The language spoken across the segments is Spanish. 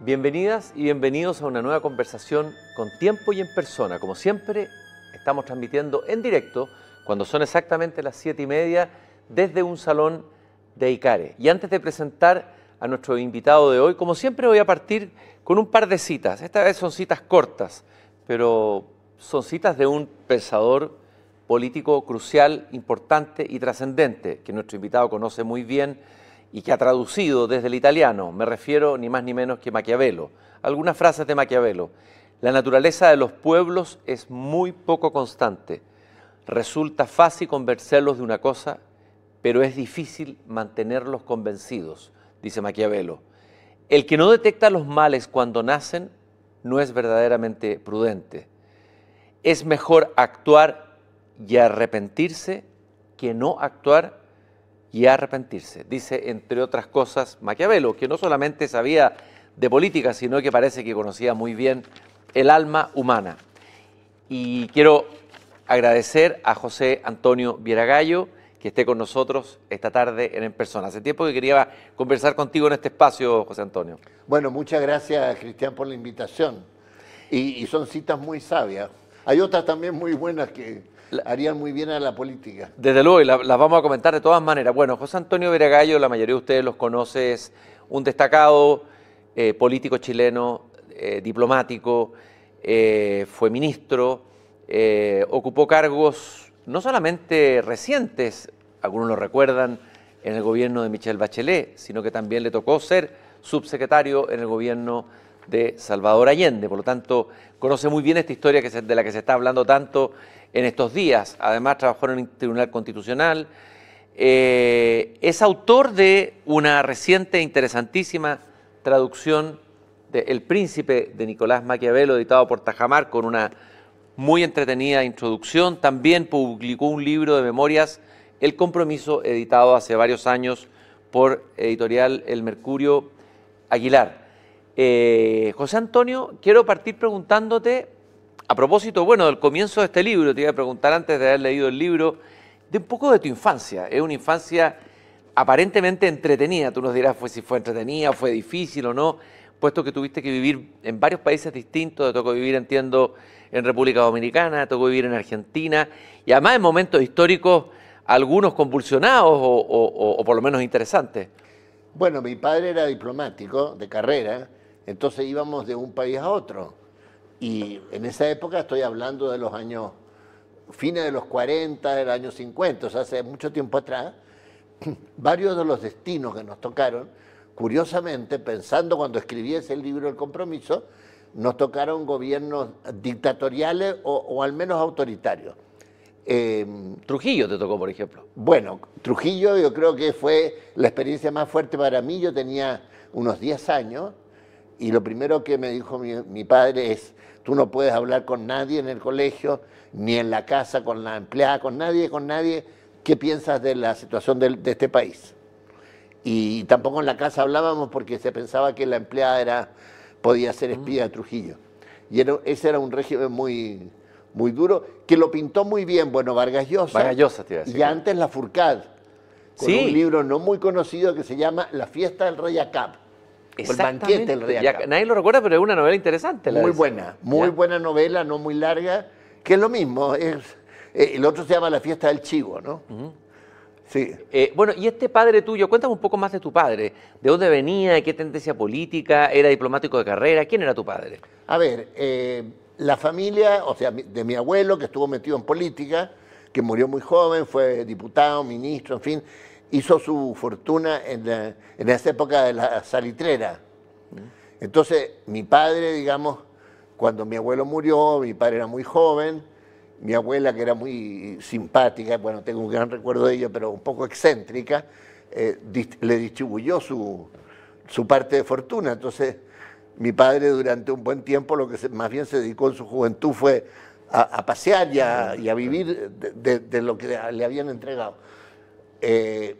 Bienvenidas y bienvenidos a una nueva conversación con tiempo y en persona. Como siempre, estamos transmitiendo en directo cuando son exactamente las siete y media desde un salón de Icare. Y antes de presentar a nuestro invitado de hoy, como siempre voy a partir con un par de citas. Esta vez son citas cortas, pero son citas de un pensador político crucial, importante y trascendente, que nuestro invitado conoce muy bien y que ha traducido desde el italiano. Me refiero ni más ni menos que Maquiavelo. Algunas frases de Maquiavelo. La naturaleza de los pueblos es muy poco constante. Resulta fácil convencerlos de una cosa, pero es difícil mantenerlos convencidos, dice Maquiavelo. El que no detecta los males cuando nacen no es verdaderamente prudente es mejor actuar y arrepentirse que no actuar y arrepentirse. Dice, entre otras cosas, Maquiavelo, que no solamente sabía de política, sino que parece que conocía muy bien el alma humana. Y quiero agradecer a José Antonio Vieragallo que esté con nosotros esta tarde en, persona. Hace tiempo que quería conversar contigo en este espacio, José Antonio. Bueno, muchas gracias, Cristian, por la invitación. y son citas muy sabias. Hay otras también muy buenas que harían muy bien a la política. Desde luego, y las vamos a comentar de todas maneras. Bueno, José Antonio Veragallo, la mayoría de ustedes los conoce, es un destacado eh, político chileno, eh, diplomático, eh, fue ministro, ocupó cargos no solamente recientes, algunos lo recuerdan, en el gobierno de Michelle Bachelet, sino que también le tocó ser subsecretario en el gobierno de Salvador Allende. Por lo tanto, conoce muy bien esta historia que de la que se está hablando tanto en estos días. Además, trabajó en el Tribunal Constitucional. Eh, es autor de una reciente e interesantísima traducción de El Príncipe de Nicolás Maquiavelo, editado por Tajamar, con una muy entretenida introducción. También publicó un libro de memorias, El Compromiso, editado hace varios años por editorial El Mercurio Aguilar. Eh, José Antonio, quiero partir preguntándote, a propósito, bueno, del comienzo de este libro, te iba a preguntar antes de haber leído el libro, de un poco de tu infancia. Es una infancia aparentemente entretenida, tú nos dirás pues, si fue entretenida, fue difícil o no, puesto que tuviste que vivir en varios países distintos, te tocó vivir, entiendo, en República Dominicana, te tocó vivir en Argentina, y además en momentos históricos, algunos convulsionados o por lo menos interesantes. Bueno, mi padre era diplomático de carrera, entonces íbamos de un país a otro. Y en esa época estoy hablando de los años, fines de los 40, del año 50, o sea, hace mucho tiempo atrás, varios de los destinos que nos tocaron, curiosamente, pensando cuando escribí ese libro El compromiso, nos tocaron gobiernos dictatoriales o, al menos autoritarios. Em, Trujillo te tocó, por ejemplo. Bueno, Trujillo yo creo que fue la experiencia más fuerte para mí. Yo tenía unos 10 años y lo primero que me dijo mi, padre es, tú no puedes hablar con nadie en el colegio, ni en la casa, con la empleada, con nadie, con nadie, ¿qué piensas de la situación de, este país? Y tampoco en la casa hablábamos porque se pensaba que la empleada era, podía ser espía de Trujillo. Y ese era un régimen muy, muy duro, que lo pintó muy bien, bueno, Vargas Llosa. Vargas Llosa, te iba a decir. Y antes la Furcad, con un libro no muy conocido que se llama La fiesta del rey Acap. El banquete nadie lo recuerda, pero es una novela interesante. muy buena, muy buena novela, no muy larga, que es lo mismo. Eh, el otro se llama La fiesta del chivo, ¿no? Sí. Eh, bueno, y este padre tuyo, cuéntame un poco más de tu padre. ¿De dónde venía? ¿Qué tendencia política? ¿Era diplomático de carrera? ¿Quién era tu padre? A ver, eh, la familia, o sea, de mi abuelo, que estuvo metido en política, que murió muy joven, fue diputado, ministro, en fin, hizo su fortuna en, en esa época de la salitrera. Entonces, mi padre, digamos, cuando mi abuelo murió, mi padre era muy joven, mi abuela, que era muy simpática, bueno, tengo un gran recuerdo de ella, pero un poco excéntrica, eh, le distribuyó su, parte de fortuna. Entonces, mi padre durante un buen tiempo lo que más bien se dedicó en su juventud fue a, pasear y a, vivir de, lo que le habían entregado. Eh,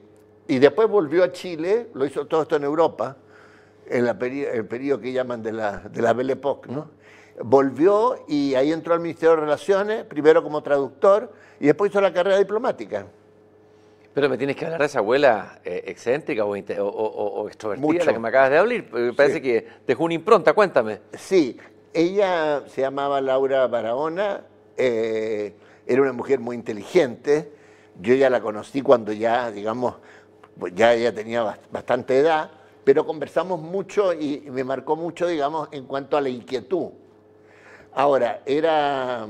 y después volvió a Chile, lo hizo todo esto en Europa, en la el periodo que llaman de la, Belle Époque, ¿no? Volvió y ahí entró al Ministerio de Relaciones, primero como traductor y después hizo la carrera diplomática. Pero me tienes que hablar de esa abuela eh, excéntrica o, extrovertida, que me acabas de hablar. Parece que dejó una impronta, cuéntame. Sí, ella se llamaba Laura Barahona, eh, era una mujer muy inteligente, yo ya la conocí cuando ya, digamos, pues ya ella tenía bastante edad, pero conversamos mucho y me marcó mucho, digamos, en cuanto a la inquietud. Ahora, era,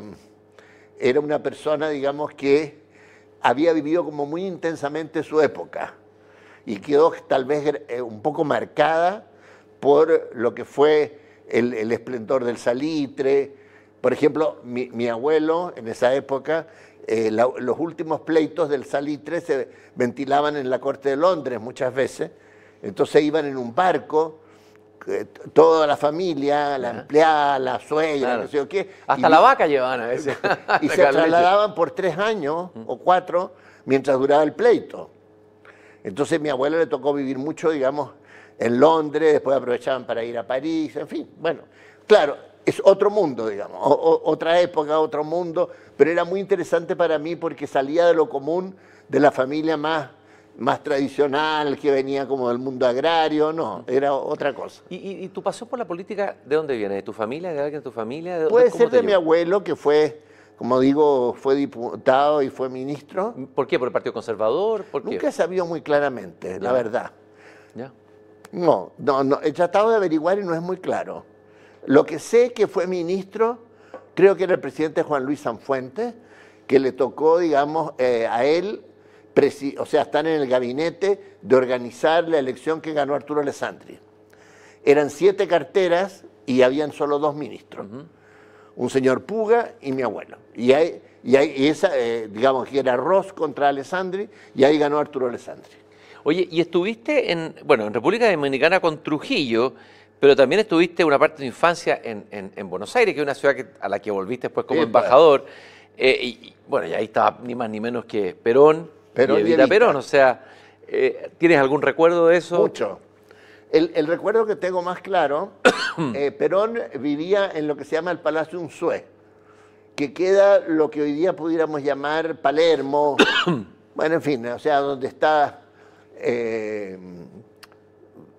era una persona, digamos, que había vivido como muy intensamente su época y quedó tal vez eh, un poco marcada por lo que fue el, esplendor del salitre. Por ejemplo, mi abuelo en esa época eh, los últimos pleitos del salitre se ventilaban en la corte de Londres muchas veces, entonces iban en un barco, toda la familia, la empleada, la suegra, no sé qué. Hasta la vaca llevaban a veces. y se trasladaban por tres años o cuatro mientras duraba el pleito. Entonces a mi abuela le tocó vivir mucho, digamos, en Londres, después aprovechaban para ir a París, en fin, bueno. Claro, es otro mundo, digamos, otra época, otro mundo, pero era muy interesante para mí porque salía de lo común de la familia más, más tradicional, que venía como del mundo agrario, no, era otra cosa. ¿Y, y, y tu pasión por la política de dónde viene? ¿De tu familia? ¿De alguien de tu familia? Puede ser de mi abuelo, que fue, como digo, fue diputado y fue ministro. ¿Por qué? ¿Por el Partido Conservador? ¿Por qué? Nunca he sabido muy claramente, la verdad. Ya. No, no, no, he tratado de averiguar y no es muy claro. Lo que sé que fue ministro, creo que era el presidente Juan Luis Sanfuentes, que le tocó, digamos, eh, a él, o sea, estar en el gabinete de organizar la elección que ganó Arturo Alessandri. Eran siete carteras y habían solo dos ministros, un señor Puga y mi abuelo. Y, ahí, y, esa, eh, digamos, que era Ross contra Alessandri y ahí ganó Arturo Alessandri. Oye, y estuviste en, bueno, en República Dominicana con Trujillo, pero también estuviste una parte de tu infancia en, Buenos Aires, que es una ciudad a la que volviste después como embajador. Eh, y, bueno, y ahí estaba ni más ni menos que Perón, Perón y Perón. O sea, eh, ¿tienes algún recuerdo de eso? Mucho. El, recuerdo que tengo más claro, eh, Perón vivía en lo que se llama el Palacio Unzué, que queda lo que hoy día pudiéramos llamar Palermo, bueno, en fin, o sea, donde está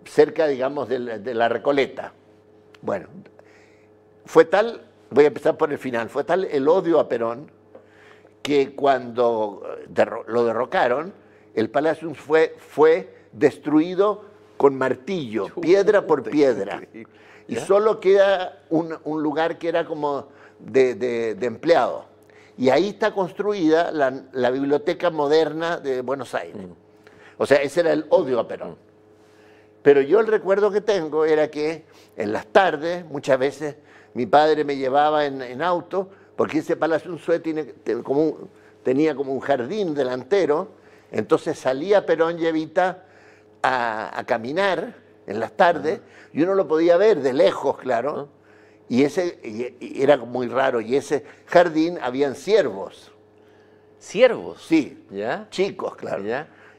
cerca, digamos, de la, Recoleta. Bueno, fue tal, voy a empezar por el final, fue tal el odio a Perón que cuando eh, lo derrocaron, el palacio fue, fue destruido con martillo, piedra por piedra. Y solo queda un, lugar que era como de, empleado. Y ahí está construida la, biblioteca moderna de Buenos Aires. Mm. O sea, ese era el odio a Perón. Mm. Pero yo el recuerdo que tengo era que en las tardes, muchas veces, mi padre me llevaba en, auto, porque ese Palacio Unzué tiene, tenía como un jardín delantero, entonces salía Perón Llevita a, caminar en las tardes, y uno lo podía ver de lejos, claro, y ese era muy raro, y ese jardín habían ciervos. ¿Ciervos? Sí, ¿Ya? chicos, claro.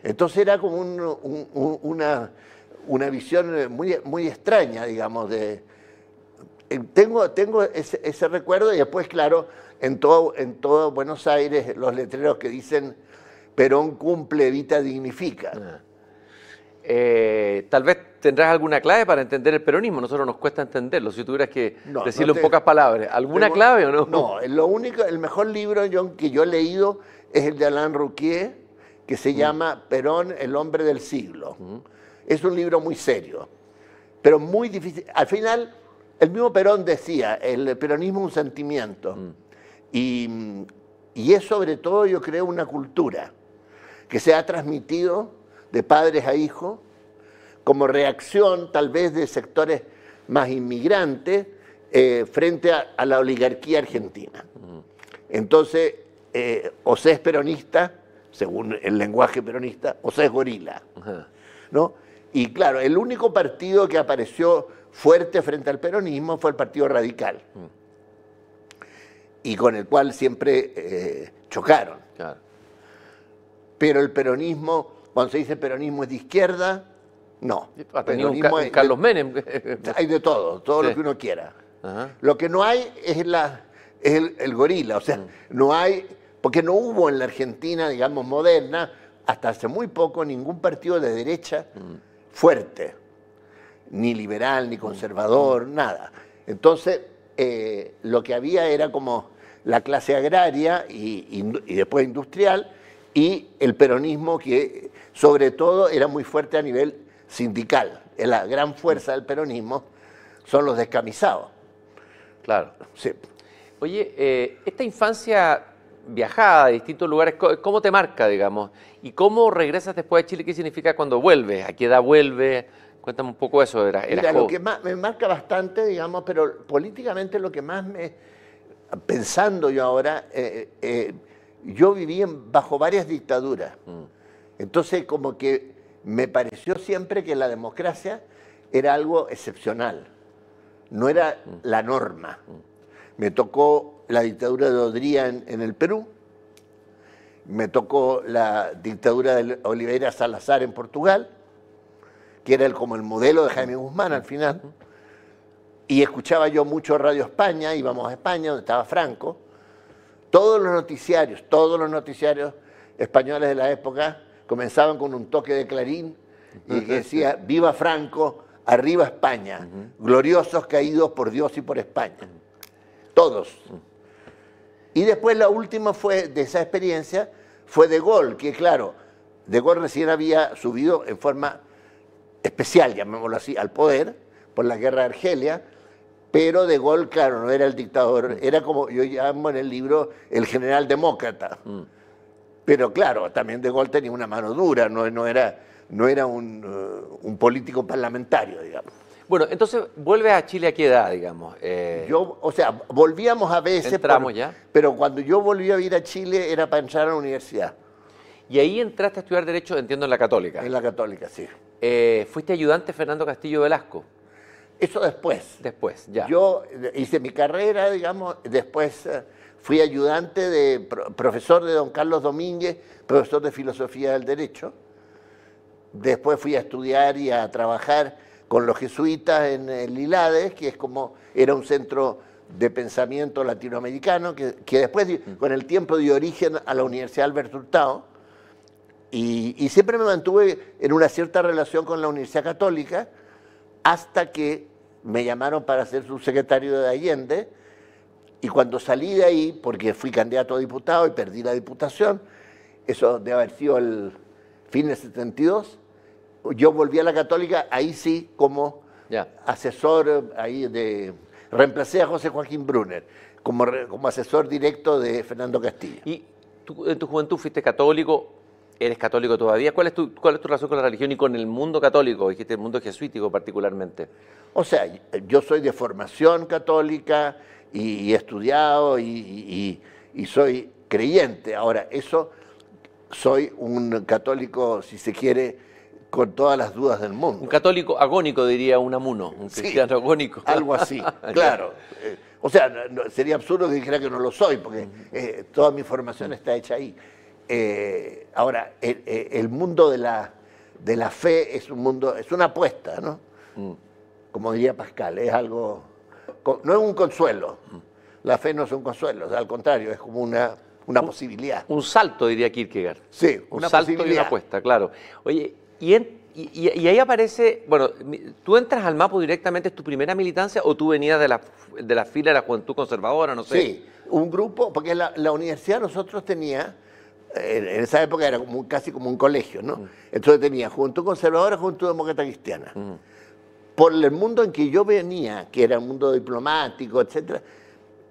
Entonces era como una una visión eh, muy, muy extraña, digamos, de... Eh, tengo, tengo ese, recuerdo y después, claro, en todo, en Buenos Aires los letreros que dicen Perón cumple, evita, dignifica. Ah. Eh, tal vez tendrás alguna clave para entender el peronismo. Nosotros nos cuesta entenderlo. Si tuvieras que decirlo en pocas palabras, ¿alguna clave o no? No, lo único, el mejor libro que yo he leído es el de Alain Rouquier, que se mm. llama Perón, el hombre del siglo. Mm. Es un libro muy serio, pero muy difícil. Al final, el mismo Perón decía, el peronismo es un sentimiento. Mm. Y, es sobre todo, yo creo, una cultura que se ha transmitido de padres a hijos, como reacción tal vez de sectores más inmigrantes eh, frente a, la oligarquía argentina. Mm. Entonces, eh, o se es peronista, según el lenguaje peronista, o se es gorila. ¿no? Y claro, el único partido que apareció fuerte frente al peronismo fue el Partido Radical, mm. y con el cual siempre eh, chocaron. Pero el peronismo, cuando se dice peronismo es de izquierda, no. Ha tenido Carlos Menem. Hay de todo, todo lo que uno quiera. Lo que no hay es, el, gorila, o sea, mm. no hay, porque no hubo en la Argentina, digamos, moderna, hasta hace muy poco, ningún partido de derecha. Mm fuerte, ni liberal, ni mm, conservador, mm. nada. Entonces, eh, lo que había era como la clase agraria y, después industrial y el peronismo que sobre todo era muy fuerte a nivel sindical. La gran fuerza del peronismo son los descamisados. Claro. Sí. Oye, eh, esta infancia viajada a distintos lugares, ¿cómo te marca, digamos? ¿Y cómo regresas después a Chile? ¿Qué significa cuando vuelves? ¿A qué edad vuelves? Cuéntame un poco eso. Era, lo que más me marca bastante, digamos, pero políticamente lo que más me, pensando yo ahora, eh, eh, yo viví bajo varias dictaduras. Mm. Entonces, como que me pareció siempre que la democracia era algo excepcional, no era mm. la norma. Mm. Me tocó la dictadura de Odría en, el Perú, me tocó la dictadura de Oliveira Salazar en Portugal, que era el, como el modelo de Jaime Guzmán al final, y escuchaba yo mucho Radio España, íbamos a España, donde estaba Franco, todos los noticiarios, todos los noticiarios españoles de la época comenzaban con un toque de clarín y decía, viva Franco, arriba España, gloriosos caídos por Dios y por España. Todos. Y después la última fue de esa experiencia fue De Gaulle, que claro, De Gaulle recién había subido en forma especial, llamémoslo así, al poder por la guerra de Argelia, pero De Gaulle, claro, no era el dictador, mm. era como yo llamo en el libro el general demócrata. Mm. Pero claro, también De Gaulle tenía una mano dura, no, no era, no era un eh, político parlamentario, digamos. Bueno, entonces, ¿vuelves a Chile a qué edad, digamos? Eh, yo, o sea, volvíamos a veces. ya. Pero cuando yo volví a ir a Chile era para entrar a la universidad. Y ahí entraste a estudiar Derecho, entiendo, en la Católica. En la Católica, sí. Eh, ¿Fuiste ayudante Fernando Castillo Velasco? Eso después. Después, ya. Yo hice mi carrera, digamos, después eh, fui ayudante de profesor de don Carlos Domínguez, profesor de filosofía del derecho. Después fui a estudiar y a trabajar con los jesuitas en el que es como era un centro de pensamiento latinoamericano, que, después con el tiempo dio origen a la Universidad Albert Hurtado, y, y, siempre me mantuve en una cierta relación con la Universidad Católica, hasta que me llamaron para ser subsecretario de Allende, y cuando salí de ahí, porque fui candidato a diputado y perdí la diputación, eso debe haber sido el fin de 72, yo volví a la Católica, ahí sí, como asesor, eh, ahí de, reemplacé a José Joaquín Brunner como, como asesor directo de Fernando Castillo. ¿Y tú, en tu juventud fuiste católico? ¿Eres católico todavía? ¿Cuál es, tu, ¿Cuál es tu relación con la religión y con el mundo católico? Dijiste el mundo jesuítico particularmente. O sea, yo soy de formación católica y, he estudiado y, y soy creyente. Ahora, eso soy un católico, si se quiere, con todas las dudas del mundo. Un católico agónico, diría un Amuno, un cristiano agónico. Algo así, claro. Eh, o sea, sería absurdo que dijera que no lo soy, porque eh, toda mi formación está hecha ahí. Eh, ahora, el, mundo de la, de la fe es un mundo, es una apuesta, ¿no? Mm. Como diría Pascal, es algo, no es un consuelo. La fe no es un consuelo, al contrario, es como una una posibilidad. Un salto, diría Kierkegaard. Sí, un salto y una apuesta, claro. Oye, y, ahí aparece, bueno, tú entras al Mapo directamente, ¿es tu primera militancia o tú venías de la, de la fila de la Juventud Conservadora, no sé? Sí, un grupo, porque la, universidad nosotros tenía, en esa época era casi como un colegio, ¿no? Mm. Entonces tenía Juventud Conservadora, Juventud Demócrata Cristiana. Mm. Por el mundo en que yo venía, que era un mundo diplomático, etc.,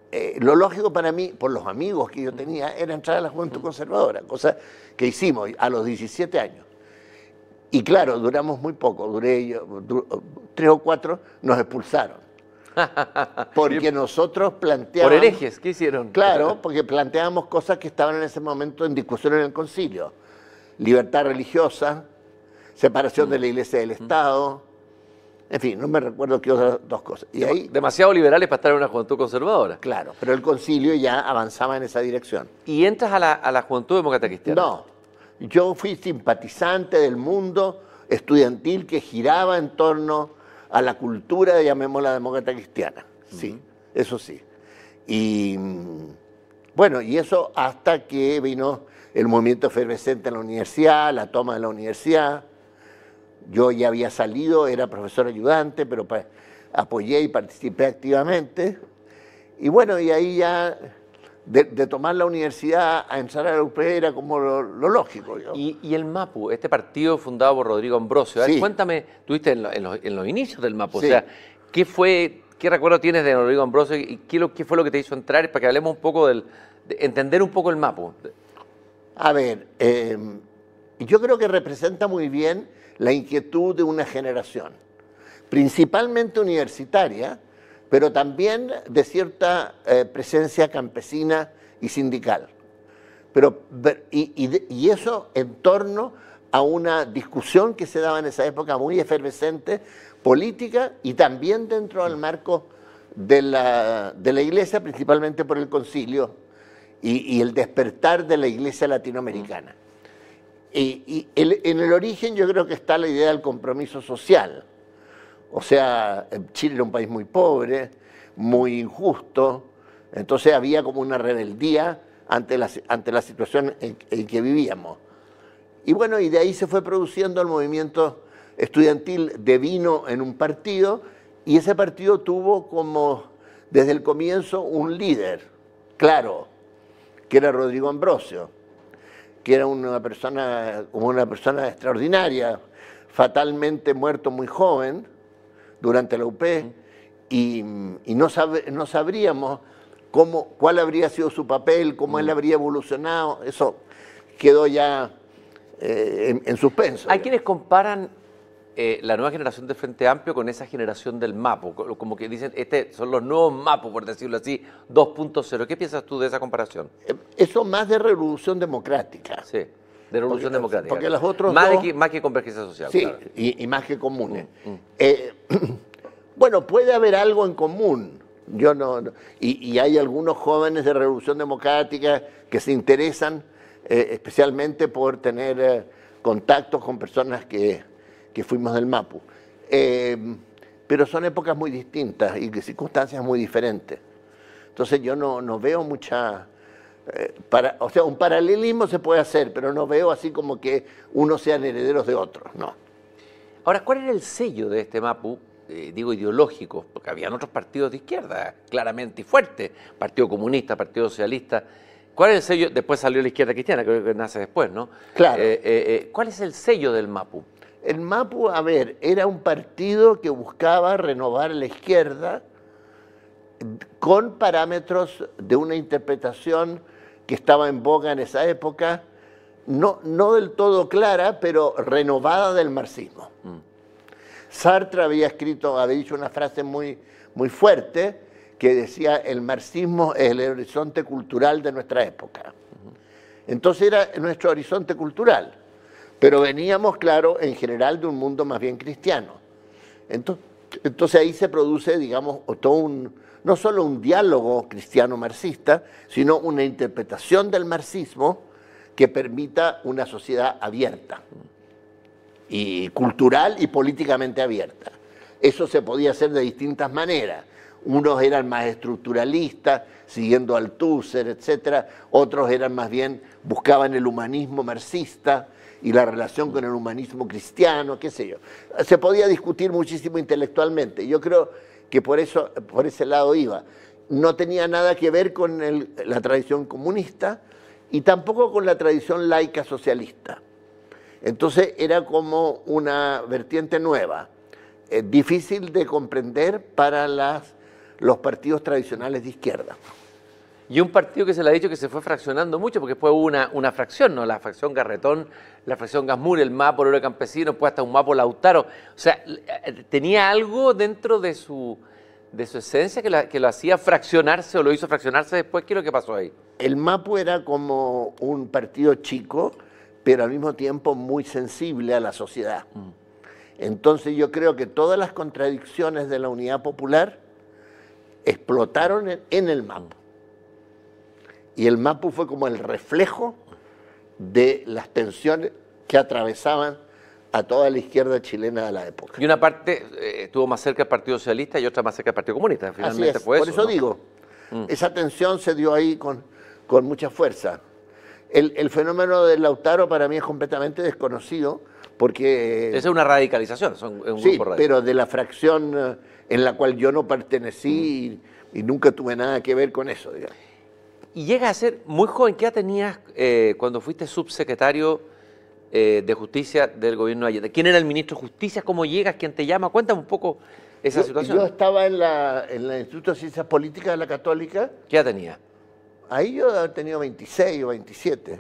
eh, lo lógico para mí, por los amigos que yo mm. tenía, era entrar a la Juventud Conservadora, cosa que hicimos a los 17 años. Y claro, duramos muy poco, duré tres o cuatro, nos expulsaron. Porque nosotros planteamos... Por herejes, ¿qué hicieron? Claro, porque planteábamos cosas que estaban en ese momento en discusión en el concilio. Libertad religiosa, separación de la iglesia del mm. Estado, en fin, no me recuerdo qué otras dos cosas. Demasiado liberales para estar en una juventud conservadora. Claro, pero el concilio ya avanzaba en esa dirección. ¿Y entras a la, a la juventud democrática cristiana? No, yo fui simpatizante del mundo estudiantil que giraba en torno a la cultura, llamémosla demócrata cristiana. Sí, eso sí. Y bueno, y eso hasta que vino el movimiento efervescente en la universidad, la toma de la universidad. Yo ya había salido, era profesor ayudante, pero apoyé y participé activamente. Y bueno, y ahí ya de, tomar la universidad a entrar a la UP era como lo, lógico. Y, el MAPU, este partido fundado por Rodrigo Ambrosio, ¿eh? cuéntame, tuviste en, los, inicios del MAPU, sea, ¿qué fue, qué recuerdo tienes de Rodrigo Ambrosio y qué, fue lo que te hizo entrar? Para que hablemos un poco del, entender un poco el MAPU. A ver, em, yo creo que representa muy bien la inquietud de una generación, principalmente universitaria, pero también de cierta eh, presencia campesina y sindical. Pero, y, eso en torno a una discusión que se daba en esa época muy efervescente, política y también dentro del marco de la, de la iglesia, principalmente por el concilio y, el despertar de la iglesia latinoamericana. Y, en el origen yo creo que está la idea del compromiso social o sea, eh, Chile era un país muy pobre, muy injusto, entonces había como una rebeldía ante la, situación en, que vivíamos. Y bueno, y de ahí se fue produciendo el movimiento estudiantil de vino en un partido, y ese partido tuvo como desde el comienzo un líder, claro, que era Rodrigo Ambrosio, que era una persona, una persona extraordinaria, fatalmente muerto muy joven, durante la UP y, no, no sabríamos cómo, cuál habría sido su papel, cómo él mm. habría evolucionado, eso quedó ya eh, en, suspenso. Hay quienes comparan eh, la nueva generación de Frente Amplio con esa generación del MAPO, como que dicen, este son los nuevos MAPO, por decirlo así, 2.0. ¿Qué piensas tú de esa comparación? Eh, eso más de revolución democrática. Sí de Revolución Democrática. más, que, más que convergencia social. Sí, y, más que comunes. Mm, mm. Eh, bueno, puede haber algo en común. Yo no, y, hay algunos jóvenes de Revolución Democrática que se interesan eh, especialmente por tener eh, contactos con personas que, fuimos del MAPU. pero son épocas muy distintas y circunstancias muy diferentes. Entonces yo no veo mucha eh, para, o sea, un paralelismo se puede hacer, pero no veo así como que unos sean herederos de otros, no. Ahora, ¿cuál era el sello de este MAPU? Eh, digo ideológico, porque habían otros partidos de izquierda, claramente y fuerte, Partido Comunista, Partido Socialista. ¿Cuál es el sello? Después salió la izquierda cristiana, creo que nace después, ¿no? Claro. Eh, ¿Cuál es el sello del MAPU? El MAPU, a ver, era un partido que buscaba renovar la izquierda con parámetros de una interpretación que estaba en boga en esa época, no, no del todo clara, pero renovada del marxismo. Sartre había escrito, había dicho una frase muy, muy fuerte que decía, el marxismo es el horizonte cultural de nuestra época. Entonces era nuestro horizonte cultural, pero veníamos, claro, en general de un mundo más bien cristiano. Entonces, entonces ahí se produce, digamos, no solo un diálogo cristiano-marxista, sino una interpretación del marxismo que permita una sociedad abierta, y cultural y políticamente abierta. Eso se podía hacer de distintas maneras. Unos eran más estructuralistas, siguiendo al Tusser, etc. Otros eran más bien, buscaban el humanismo marxista, y la relación con el humanismo cristiano, qué sé yo. Se podía discutir muchísimo intelectualmente. Yo creo que por, eso, por ese lado iba. No tenía nada que ver con la tradición comunista y tampoco con la tradición laica socialista. Entonces era como una vertiente nueva, eh, difícil de comprender para los partidos tradicionales de izquierda. Y un partido que se le ha dicho que se fue fraccionando mucho, porque después hubo una, una fracción, ¿no? La fracción Garretón, la fracción Gasmur, el MAPO, el Campesino, pues hasta un MAPO Lautaro. O sea, eh, tenía algo dentro de su, de su esencia que, lo hacía fraccionarse o lo hizo fraccionarse después. ¿Qué es lo que pasó ahí? El MAPO era como un partido chico, pero al mismo tiempo muy sensible a la sociedad. Mm. Entonces yo creo que todas las contradicciones de la unidad popular explotaron en el MAPO. Y el Mapu fue como el reflejo de las tensiones que atravesaban a toda la izquierda chilena de la época. Y una parte eh, estuvo más cerca del Partido Socialista y otra más cerca del Partido Comunista. Finalmente Así es, por eso. digo, mm. esa tensión se dio ahí con, con mucha fuerza. El, fenómeno del Lautaro para mí es completamente desconocido porque... Eh, esa es una radicalización, sí, pero de la fracción eh, en la cual yo no pertenecí y, y, nunca tuve nada que ver con eso, digamos. Y llegas a ser muy joven. ¿Qué edad tenías eh, cuando fuiste subsecretario eh, de Justicia del gobierno de Allende? ¿Quién era el ministro de Justicia? ¿Cómo llegas? ¿Quién te llama? Cuéntame un poco esa situación. Yo estaba en, la, en el Instituto de Ciencias Políticas de la Católica. ¿Qué edad tenía? Ahí yo he tenido 26 o 27.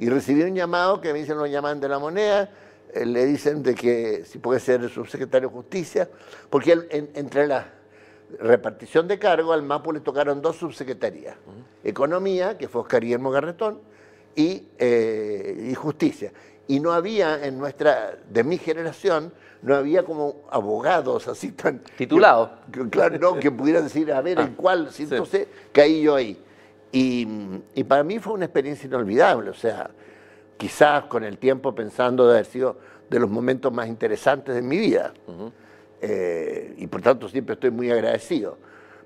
Y recibí un llamado que me dicen, lo llaman de la moneda, eh, le dicen de que si puede ser el subsecretario de Justicia, porque él, entre las repartición de cargo, al MAPU le tocaron dos subsecretarías. Economía, que fue Oscar Guillermo Garretón, eh, y, Justicia. Y no había en nuestra, de mi generación, no había como abogados así tan... Titulados. Claro, no, que pudieran decir, a ver, ¿en ah, cuál? Si entonces caí yo ahí. Y, para mí fue una experiencia inolvidable, o sea, quizás con el tiempo pensando de haber sido de los momentos más interesantes de mi vida. Eh, y por tanto siempre estoy muy agradecido.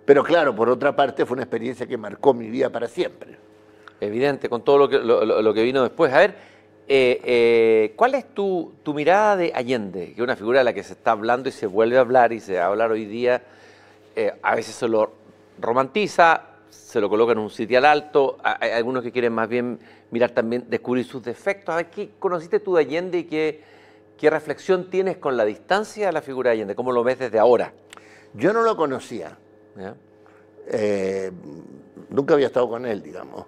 Pero claro, por otra parte fue una experiencia que marcó mi vida para siempre. Evidente, con todo lo que, vino después. A ver, eh, eh, ¿cuál es tu, mirada de Allende? Que es una figura de la que se está hablando y se vuelve a hablar y se va a hablar hoy día. a veces se lo romantiza, se lo coloca en un sitio al alto. Hay algunos que quieren más bien mirar también, descubrir sus defectos. A ver, ¿qué conociste tú de Allende y qué ¿Qué reflexión tienes con la distancia a la figura de Allende? ¿Cómo lo ves desde ahora? Yo no lo conocía. Eh, nunca había estado con él, digamos.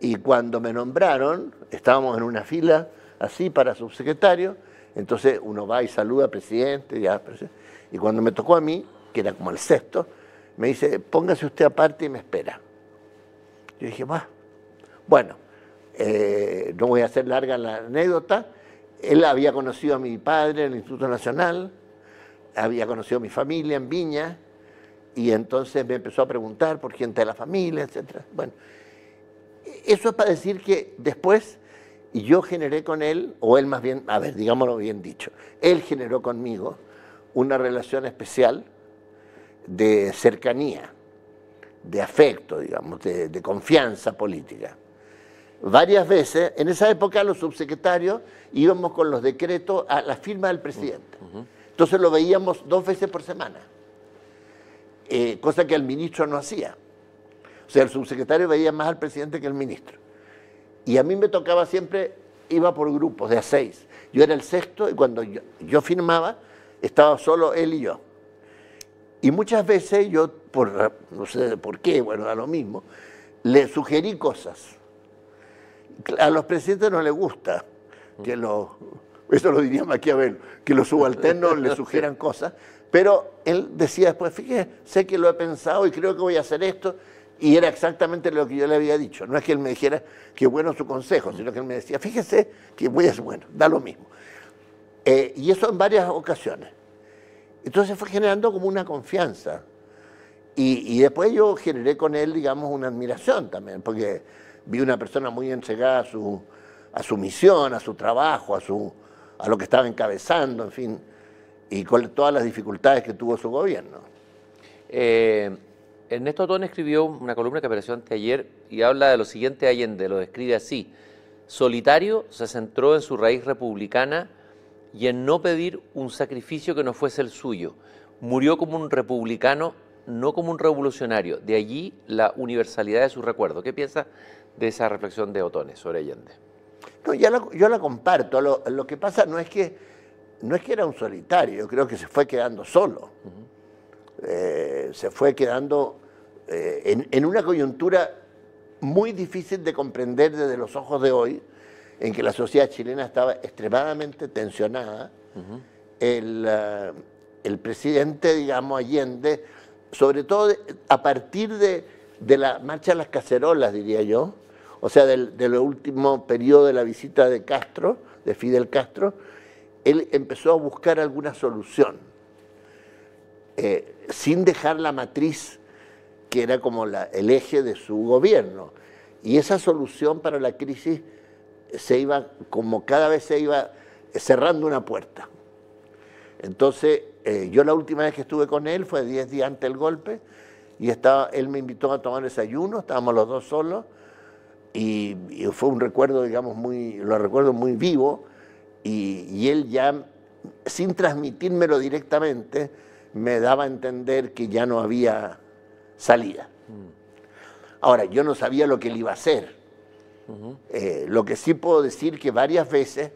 Y cuando me nombraron, estábamos en una fila así para subsecretario, entonces uno va y saluda, al presidente, ya, y cuando me tocó a mí, que era como el sexto, me dice, póngase usted aparte y me espera. Yo dije, bueno, eh, no voy a hacer larga la anécdota, él había conocido a mi padre en el Instituto Nacional, había conocido a mi familia en Viña, y entonces me empezó a preguntar por gente de la familia, etc. Bueno, eso es para decir que después yo generé con él, o él más bien, a ver, digámoslo bien dicho, él generó conmigo una relación especial de cercanía, de afecto, digamos, de confianza política varias veces. En esa época los subsecretarios íbamos con los decretos a la firma del presidente. Entonces lo veíamos dos veces por semana, eh, cosa que el ministro no hacía. O sea, el subsecretario veía más al presidente que el ministro. Y a mí me tocaba siempre, iba por grupos de a seis. Yo era el sexto y cuando yo, firmaba estaba solo él y yo. Y muchas veces yo, por, no sé por qué, bueno, da lo mismo, le sugerí cosas a los presidentes no les gusta que los, eso lo diría Maquiavelo, que los subalternos le sugieran cosas, pero él decía después, fíjese, sé que lo he pensado y creo que voy a hacer esto, y era exactamente lo que yo le había dicho. No es que él me dijera que bueno su consejo, sino que él me decía, fíjese que voy a ser bueno, da lo mismo. Eh, y eso en varias ocasiones. Entonces fue generando como una confianza. Y, y después yo generé con él, digamos, una admiración también, porque vi una persona muy entregada a su, a su misión, a su trabajo, a, su, a lo que estaba encabezando, en fin, y con todas las dificultades que tuvo su gobierno. Eh, Ernesto Otón escribió una columna que apareció anteayer y habla de lo siguiente Allende, lo describe así. Solitario se centró en su raíz republicana y en no pedir un sacrificio que no fuese el suyo. Murió como un republicano, no como un revolucionario. De allí la universalidad de su recuerdo. ¿Qué piensa de esa reflexión de Otones sobre Allende. No, ya yo la comparto. Lo, que pasa no es que, no es que era un solitario, yo creo que se fue quedando solo. Eh, se fue quedando eh, en, una coyuntura muy difícil de comprender desde los ojos de hoy, en que la sociedad chilena estaba extremadamente tensionada. Eh, el, presidente, digamos, Allende, sobre todo a partir de, la marcha a las cacerolas, diría yo, o sea, del, último periodo de la visita de Castro, de Fidel Castro, él empezó a buscar alguna solución, eh, sin dejar la matriz que era como el eje de su gobierno. Y esa solución para la crisis se iba, como cada vez se iba eh, cerrando una puerta. Entonces, eh, yo la última vez que estuve con él fue 10 días antes del golpe, y estaba, él me invitó a tomar desayuno, estábamos los dos solos, y, fue un recuerdo, digamos, muy, lo recuerdo muy vivo y, él ya, sin transmitírmelo directamente, me daba a entender que ya no había salida. Mm. Ahora, yo no sabía lo que él iba a hacer. Eh, lo que sí puedo decir que varias veces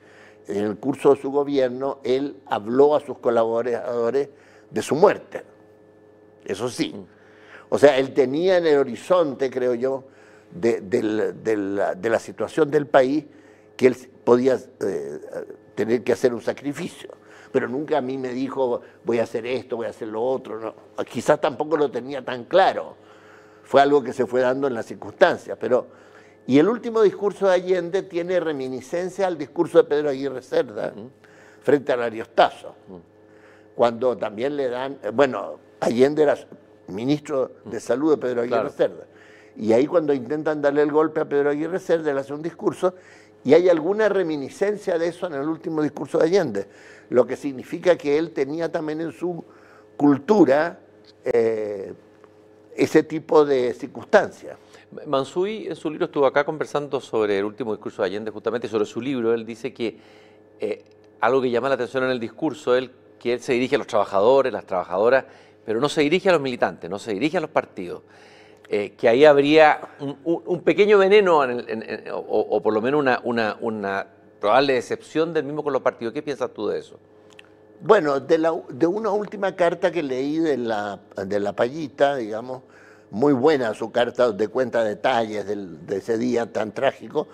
en el curso de su gobierno él habló a sus colaboradores de su muerte. Eso sí. Mm. O sea, él tenía en el horizonte, creo yo, de, la, situación del país que él podía eh, tener que hacer un sacrificio. Pero nunca a mí me dijo, voy a hacer esto, voy a hacer lo otro. No, quizás tampoco lo tenía tan claro. Fue algo que se fue dando en las circunstancias. Pero, y el último discurso de Allende tiene reminiscencia al discurso de Pedro Aguirre Cerda frente al Ariostazo. Cuando también le dan, eh, bueno, Allende era ministro de Salud de Pedro Aguirre Cerda. Y ahí cuando intentan darle el golpe a Pedro Aguirre Cerda, hace un discurso y hay alguna reminiscencia de eso en el último discurso de Allende, lo que significa que él tenía también en su cultura eh, ese tipo de circunstancias. Mansui en su libro estuvo acá conversando sobre el último discurso de Allende, justamente sobre su libro, él dice que eh, algo que llama la atención en el discurso, él, que él se dirige a los trabajadores, las trabajadoras, pero no se dirige a los militantes, no se dirige a los partidos. Eh, que ahí habría un, pequeño veneno o, por lo menos una, probable excepción del mismo con los partidos. ¿Qué piensas tú de eso? Bueno, de, una última carta que leí de la, de la payita, digamos, muy buena su carta de cuenta detalles de ese día tan trágico,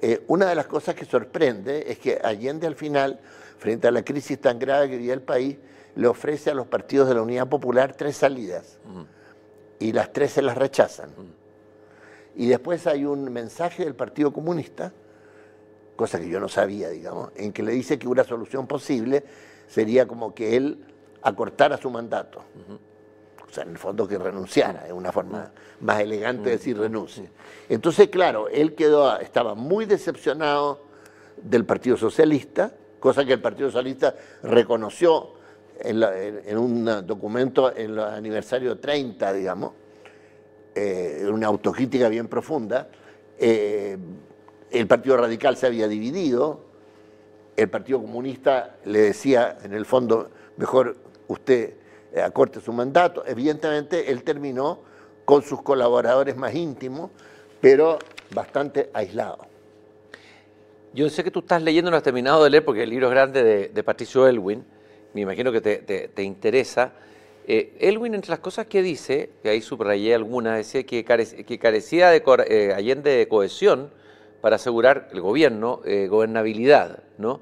eh, una de las cosas que sorprende es que Allende al final, frente a la crisis tan grave que vivía el país, le ofrece a los partidos de la Unidad Popular tres salidas. Mm y las tres se las rechazan. Y después hay un mensaje del Partido Comunista, cosa que yo no sabía, digamos, en que le dice que una solución posible sería como que él acortara su mandato. O sea, en el fondo que renunciara, es una forma más elegante de decir renuncie. Entonces, claro, él quedó, estaba muy decepcionado del Partido Socialista, cosa que el Partido Socialista reconoció en, un documento en el aniversario 30, digamos, eh, una autocrítica bien profunda. Eh, el Partido Radical se había dividido, el Partido Comunista le decía, en el fondo, mejor usted eh, acorte su mandato. Evidentemente, él terminó con sus colaboradores más íntimos, pero bastante aislado. Yo sé que tú estás leyendo, no has terminado de leer, porque el libro es grande de Patricio Elwin me imagino que te, interesa. Eh, Elwin, entre las cosas que dice, que ahí subrayé algunas, decía que, carecía de eh, Allende de cohesión para asegurar el gobierno eh, gobernabilidad, ¿no?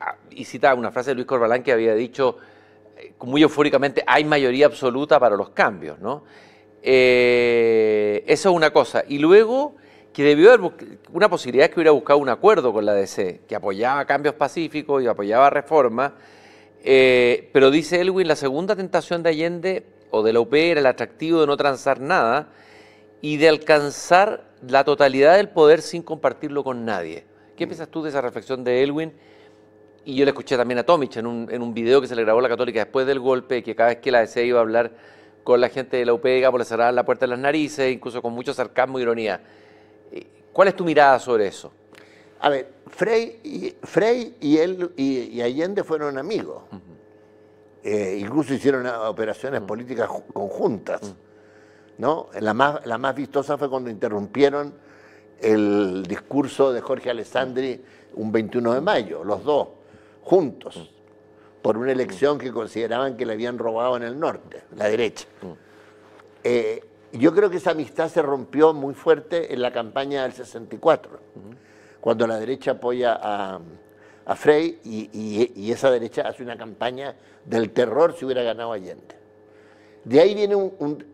Ah, y citaba una frase de Luis Corbalán que había dicho muy eufóricamente, hay mayoría absoluta para los cambios, ¿no? eso es una cosa. Y luego que debió haber una posibilidad que hubiera buscado un acuerdo con la DC, que apoyaba cambios pacíficos y apoyaba reformas, eh, pero dice Elwin, la segunda tentación de Allende o de la UP era el atractivo de no transar nada y de alcanzar la totalidad del poder sin compartirlo con nadie. ¿Qué mm. piensas tú de esa reflexión de Elwin? Y yo le escuché también a Tomich en un, video que se le grabó a la Católica después del golpe, que cada vez que la DC iba a hablar con la gente de la UP, le cerraban la puerta de las narices, incluso con mucho sarcasmo y e ironía. ¿Cuál es tu mirada sobre eso? A ver, Frey y, él y, Allende fueron amigos. Eh, incluso hicieron ah, operaciones políticas conjuntas. ¿no? La, más, vistosa fue cuando interrumpieron el discurso de Jorge Alessandri un 21 de mayo, los dos, juntos, por una elección que consideraban que le habían robado en el norte, la derecha yo creo que esa amistad se rompió muy fuerte en la campaña del 64, cuando la derecha apoya a, Frey y, esa derecha hace una campaña del terror si hubiera ganado Allende. De ahí viene un,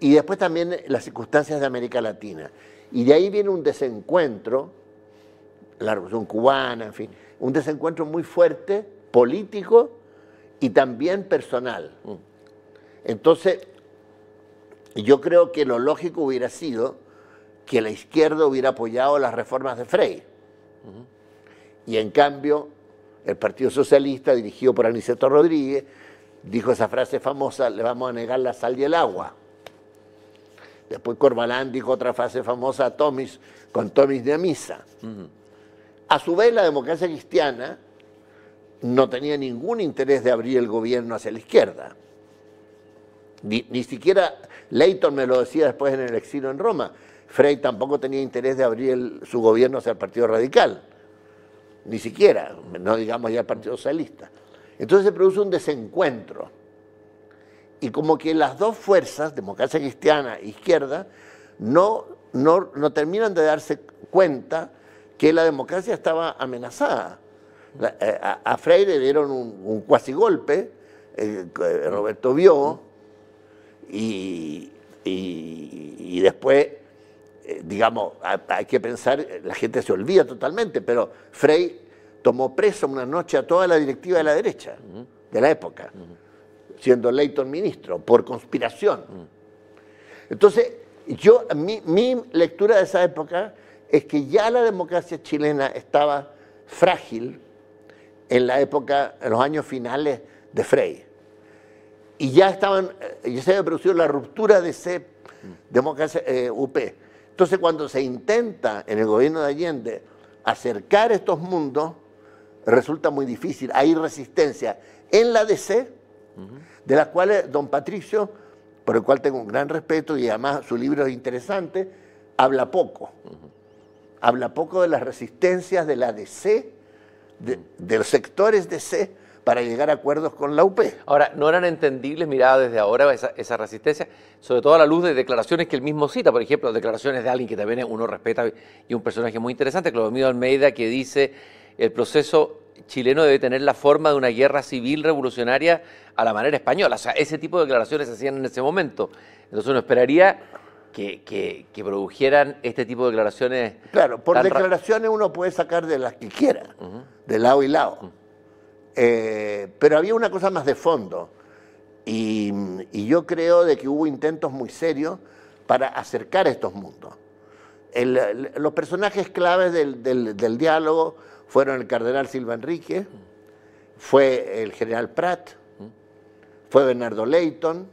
Y después también las circunstancias de América Latina. Y de ahí viene un desencuentro, la Revolución Cubana, en fin, un desencuentro muy fuerte, político y también personal. Entonces, yo creo que lo lógico hubiera sido que la izquierda hubiera apoyado las reformas de Frey. Y en cambio, el Partido Socialista, dirigido por Aniceto Rodríguez, dijo esa frase famosa, le vamos a negar la sal y el agua. Después Corbalán dijo otra frase famosa Tomis, con Tomis de Amisa. A su vez, la democracia cristiana no tenía ningún interés de abrir el gobierno hacia la izquierda. ni siquiera Leighton me lo decía después en el exilio en Roma. Frey tampoco tenía interés de abrir su gobierno hacia el Partido Radical, ni siquiera, no digamos ya el Partido Socialista. Entonces se produce un desencuentro. Y como que las dos fuerzas, democracia cristiana e izquierda, no, no, terminan de darse cuenta que la democracia estaba amenazada. Eh, a, Frey le dieron un, cuasi golpe, eh, eh, Roberto vio, y, después, eh, digamos, hay que pensar, la gente se olvida totalmente, pero Frey tomó preso una noche a toda la directiva de la derecha, de la época, siendo Leighton ministro, por conspiración. Entonces, yo, mi, mi lectura de esa época es que ya la democracia chilena estaba frágil en la época, en los años finales de Frey y ya estaban, eh, ya se había producido la ruptura de C democracia eh, UP. Entonces, cuando se intenta en el gobierno de Allende acercar estos mundos, resulta muy difícil. Hay resistencia en la DC, de las cuales don Patricio, por el cual tengo un gran respeto y además su libro es interesante, habla poco. Habla poco de las resistencias de la DC, de, de los sectores DC para llegar a acuerdos con la UP. Ahora, no eran entendibles, mirada desde ahora, esa, esa, resistencia, sobre todo a la luz de declaraciones que él mismo cita, por ejemplo, declaraciones de alguien que también uno respeta y un personaje muy interesante, Clodomiro Almeida, que dice, el proceso chileno debe tener la forma de una guerra civil revolucionaria a la manera española. O sea, ese tipo de declaraciones se hacían en ese momento. Entonces uno esperaría que, que, produjeran este tipo de declaraciones. Claro, por declaraciones uno puede sacar de las que quiera, de lado y lado. Eh, pero había una cosa más de fondo y, yo creo de que hubo intentos muy serios para acercar estos mundos. los personajes claves del, diálogo fueron el cardenal Silva Enrique, fue el general Pratt, fue Bernardo Leighton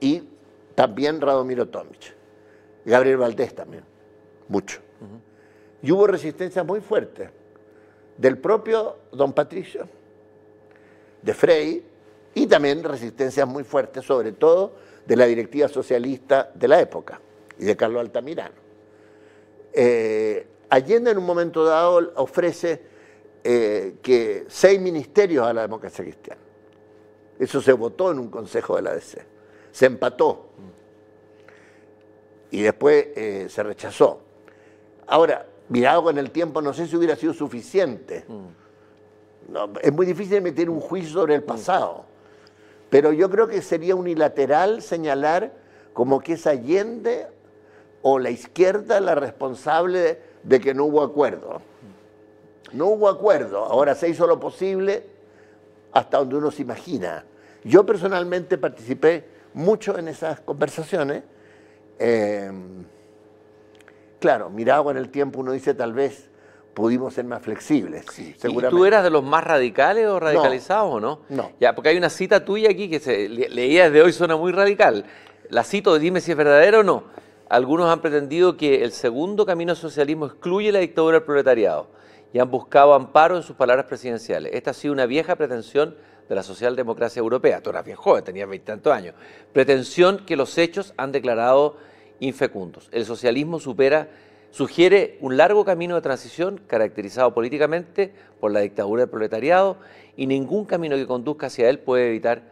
y también Radomiro Tomic. Gabriel Valdés también, mucho. Y hubo resistencia muy fuerte del propio don Patricio, de Frey, y también resistencias muy fuertes, sobre todo de la directiva socialista de la época y de Carlos Altamirano. Eh, Allende en un momento dado ofrece eh, que seis ministerios a la democracia cristiana. Eso se votó en un consejo de la DC. Se empató. Mm. Y después eh, se rechazó. Ahora, mirado con el tiempo, no sé si hubiera sido suficiente. Mm. es muy difícil meter un juicio sobre el mm. pasado, pero yo creo que sería unilateral señalar como que es Allende o la izquierda la responsable de que no hubo acuerdo. No hubo acuerdo, ahora se hizo lo posible hasta donde uno se imagina. Yo personalmente participé mucho en esas conversaciones. Eh, claro, mirado en el tiempo uno dice tal vez pudimos ser más flexibles, ¿Y tú eras de los más radicales o radicalizados o no, no? Ya, porque hay una cita tuya aquí que se, leía desde hoy, suena muy radical. La cito, dime si es verdadera o no. Algunos han pretendido que el segundo camino al socialismo excluye la dictadura del proletariado y han buscado amparo en sus palabras presidenciales. Esta ha sido una vieja pretensión de la socialdemocracia europea. Tú eras bien joven, tenías veintitantos años. Pretensión que los hechos han declarado infecundos. El socialismo supera, sugiere un largo camino de transición caracterizado políticamente por la dictadura del proletariado y ningún camino que conduzca hacia él puede evitar,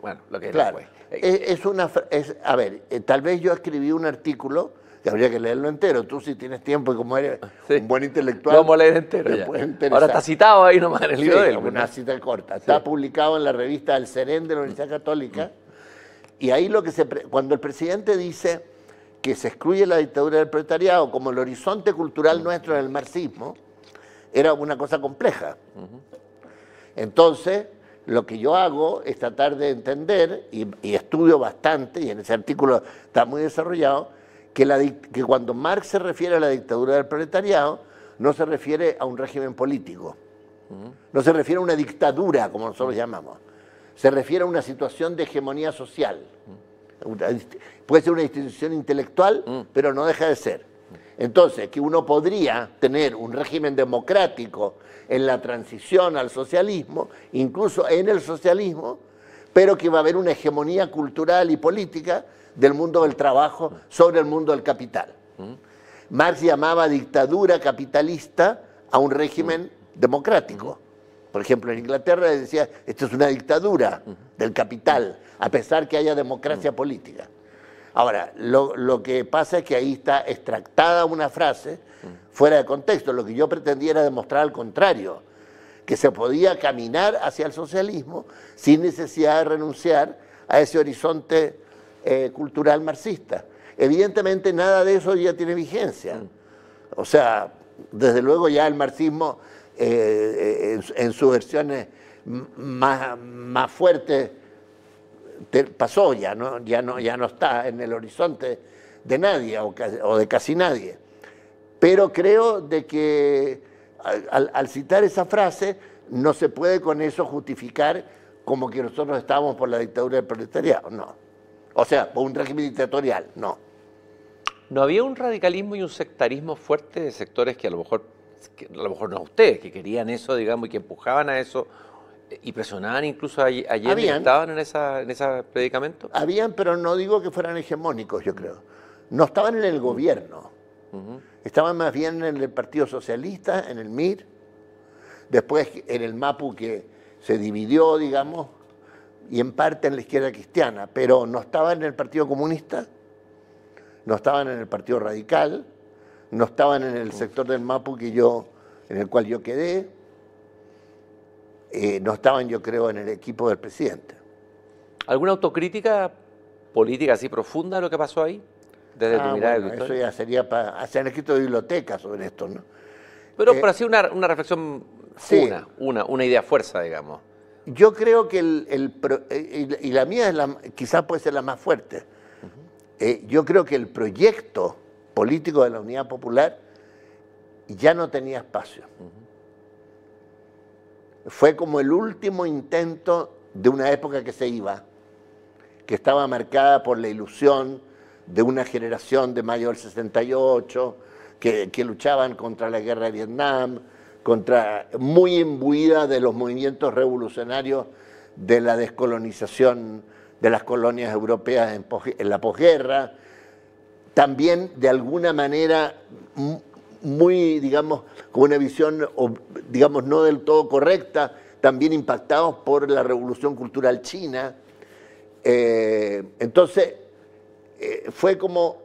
bueno, lo que claro. Eh, es, una, es, a ver, eh, tal vez yo escribí un artículo habría que leerlo entero. Tú si tienes tiempo y como eres un buen intelectual... vamos a leer entero Ahora está citado ahí nomás en el libro de él. una pues, cita corta. Está publicado en la revista El Seren de la Universidad Católica. Mm. Y ahí lo que se... Cuando el presidente dice que se excluye la dictadura del proletariado como el horizonte cultural nuestro en el marxismo, era una cosa compleja. Entonces, lo que yo hago es tratar de entender, y, estudio bastante, y en ese artículo está muy desarrollado, que, que cuando Marx se refiere a la dictadura del proletariado, no se refiere a un régimen político, no se refiere a una dictadura, como nosotros llamamos, se refiere a una situación de hegemonía social. Puede ser una institución intelectual, mm. pero no deja de ser. Entonces, que uno podría tener un régimen democrático en la transición al socialismo, incluso en el socialismo, pero que va a haber una hegemonía cultural y política del mundo del trabajo sobre el mundo del capital. Mm. Marx llamaba dictadura capitalista a un régimen mm. democrático. Por ejemplo, en Inglaterra decía, esto es una dictadura del capital, a pesar que haya democracia política. Ahora, lo, que pasa es que ahí está extractada una frase fuera de contexto. Lo que yo pretendía era demostrar al contrario, que se podía caminar hacia el socialismo sin necesidad de renunciar a ese horizonte eh, cultural marxista. Evidentemente nada de eso ya tiene vigencia. O sea, desde luego ya el marxismo eh, en, sus versiones más, más fuertes pasó, ya no, ya, no, ya no está en el horizonte de nadie o, de casi nadie. Pero creo de que al, al, citar esa frase no se puede con eso justificar como que nosotros estábamos por la dictadura del proletariado, no. O sea, por un régimen dictatorial, no. ¿No había un radicalismo y un sectarismo fuerte de sectores que a lo mejor a lo mejor no a ustedes, que querían eso, digamos, y que empujaban a eso eh, y presionaban incluso ayer, estaban en, ese predicamento. Habían, pero no digo que fueran hegemónicos, yo creo. No estaban en el gobierno. Estaban más bien en el Partido Socialista, en el MIR, después en el MAPU que se dividió, digamos, y en parte en la izquierda cristiana, pero no estaban en el Partido Comunista, no estaban en el Partido Radical, no estaban en el sector del Mapu que yo, en el cual yo quedé, eh, no estaban, yo creo, en el equipo del presidente. ¿Alguna autocrítica política así profunda de lo que pasó ahí? Desde ah, Eso ya sería para. Se han escrito bibliotecas sobre esto, ¿no? Pero, eh, para hacer así, una, reflexión, una, una, idea fuerza, digamos. Yo creo que el. Eh, y la mía es la, quizás puede ser la más fuerte. yo creo que el proyecto político de la Unidad Popular ya no tenía espacio. Fue como el último intento de una época que se iba, que estaba marcada por la ilusión de una generación de mayo del 68, que, luchaban contra la guerra de Vietnam, contra, muy imbuida de los movimientos revolucionarios de la descolonización de las colonias europeas en la posguerra, también de alguna manera muy, digamos, con una visión, digamos, no del todo correcta, también impactados por la revolución cultural china. Eh, entonces, eh, fue como,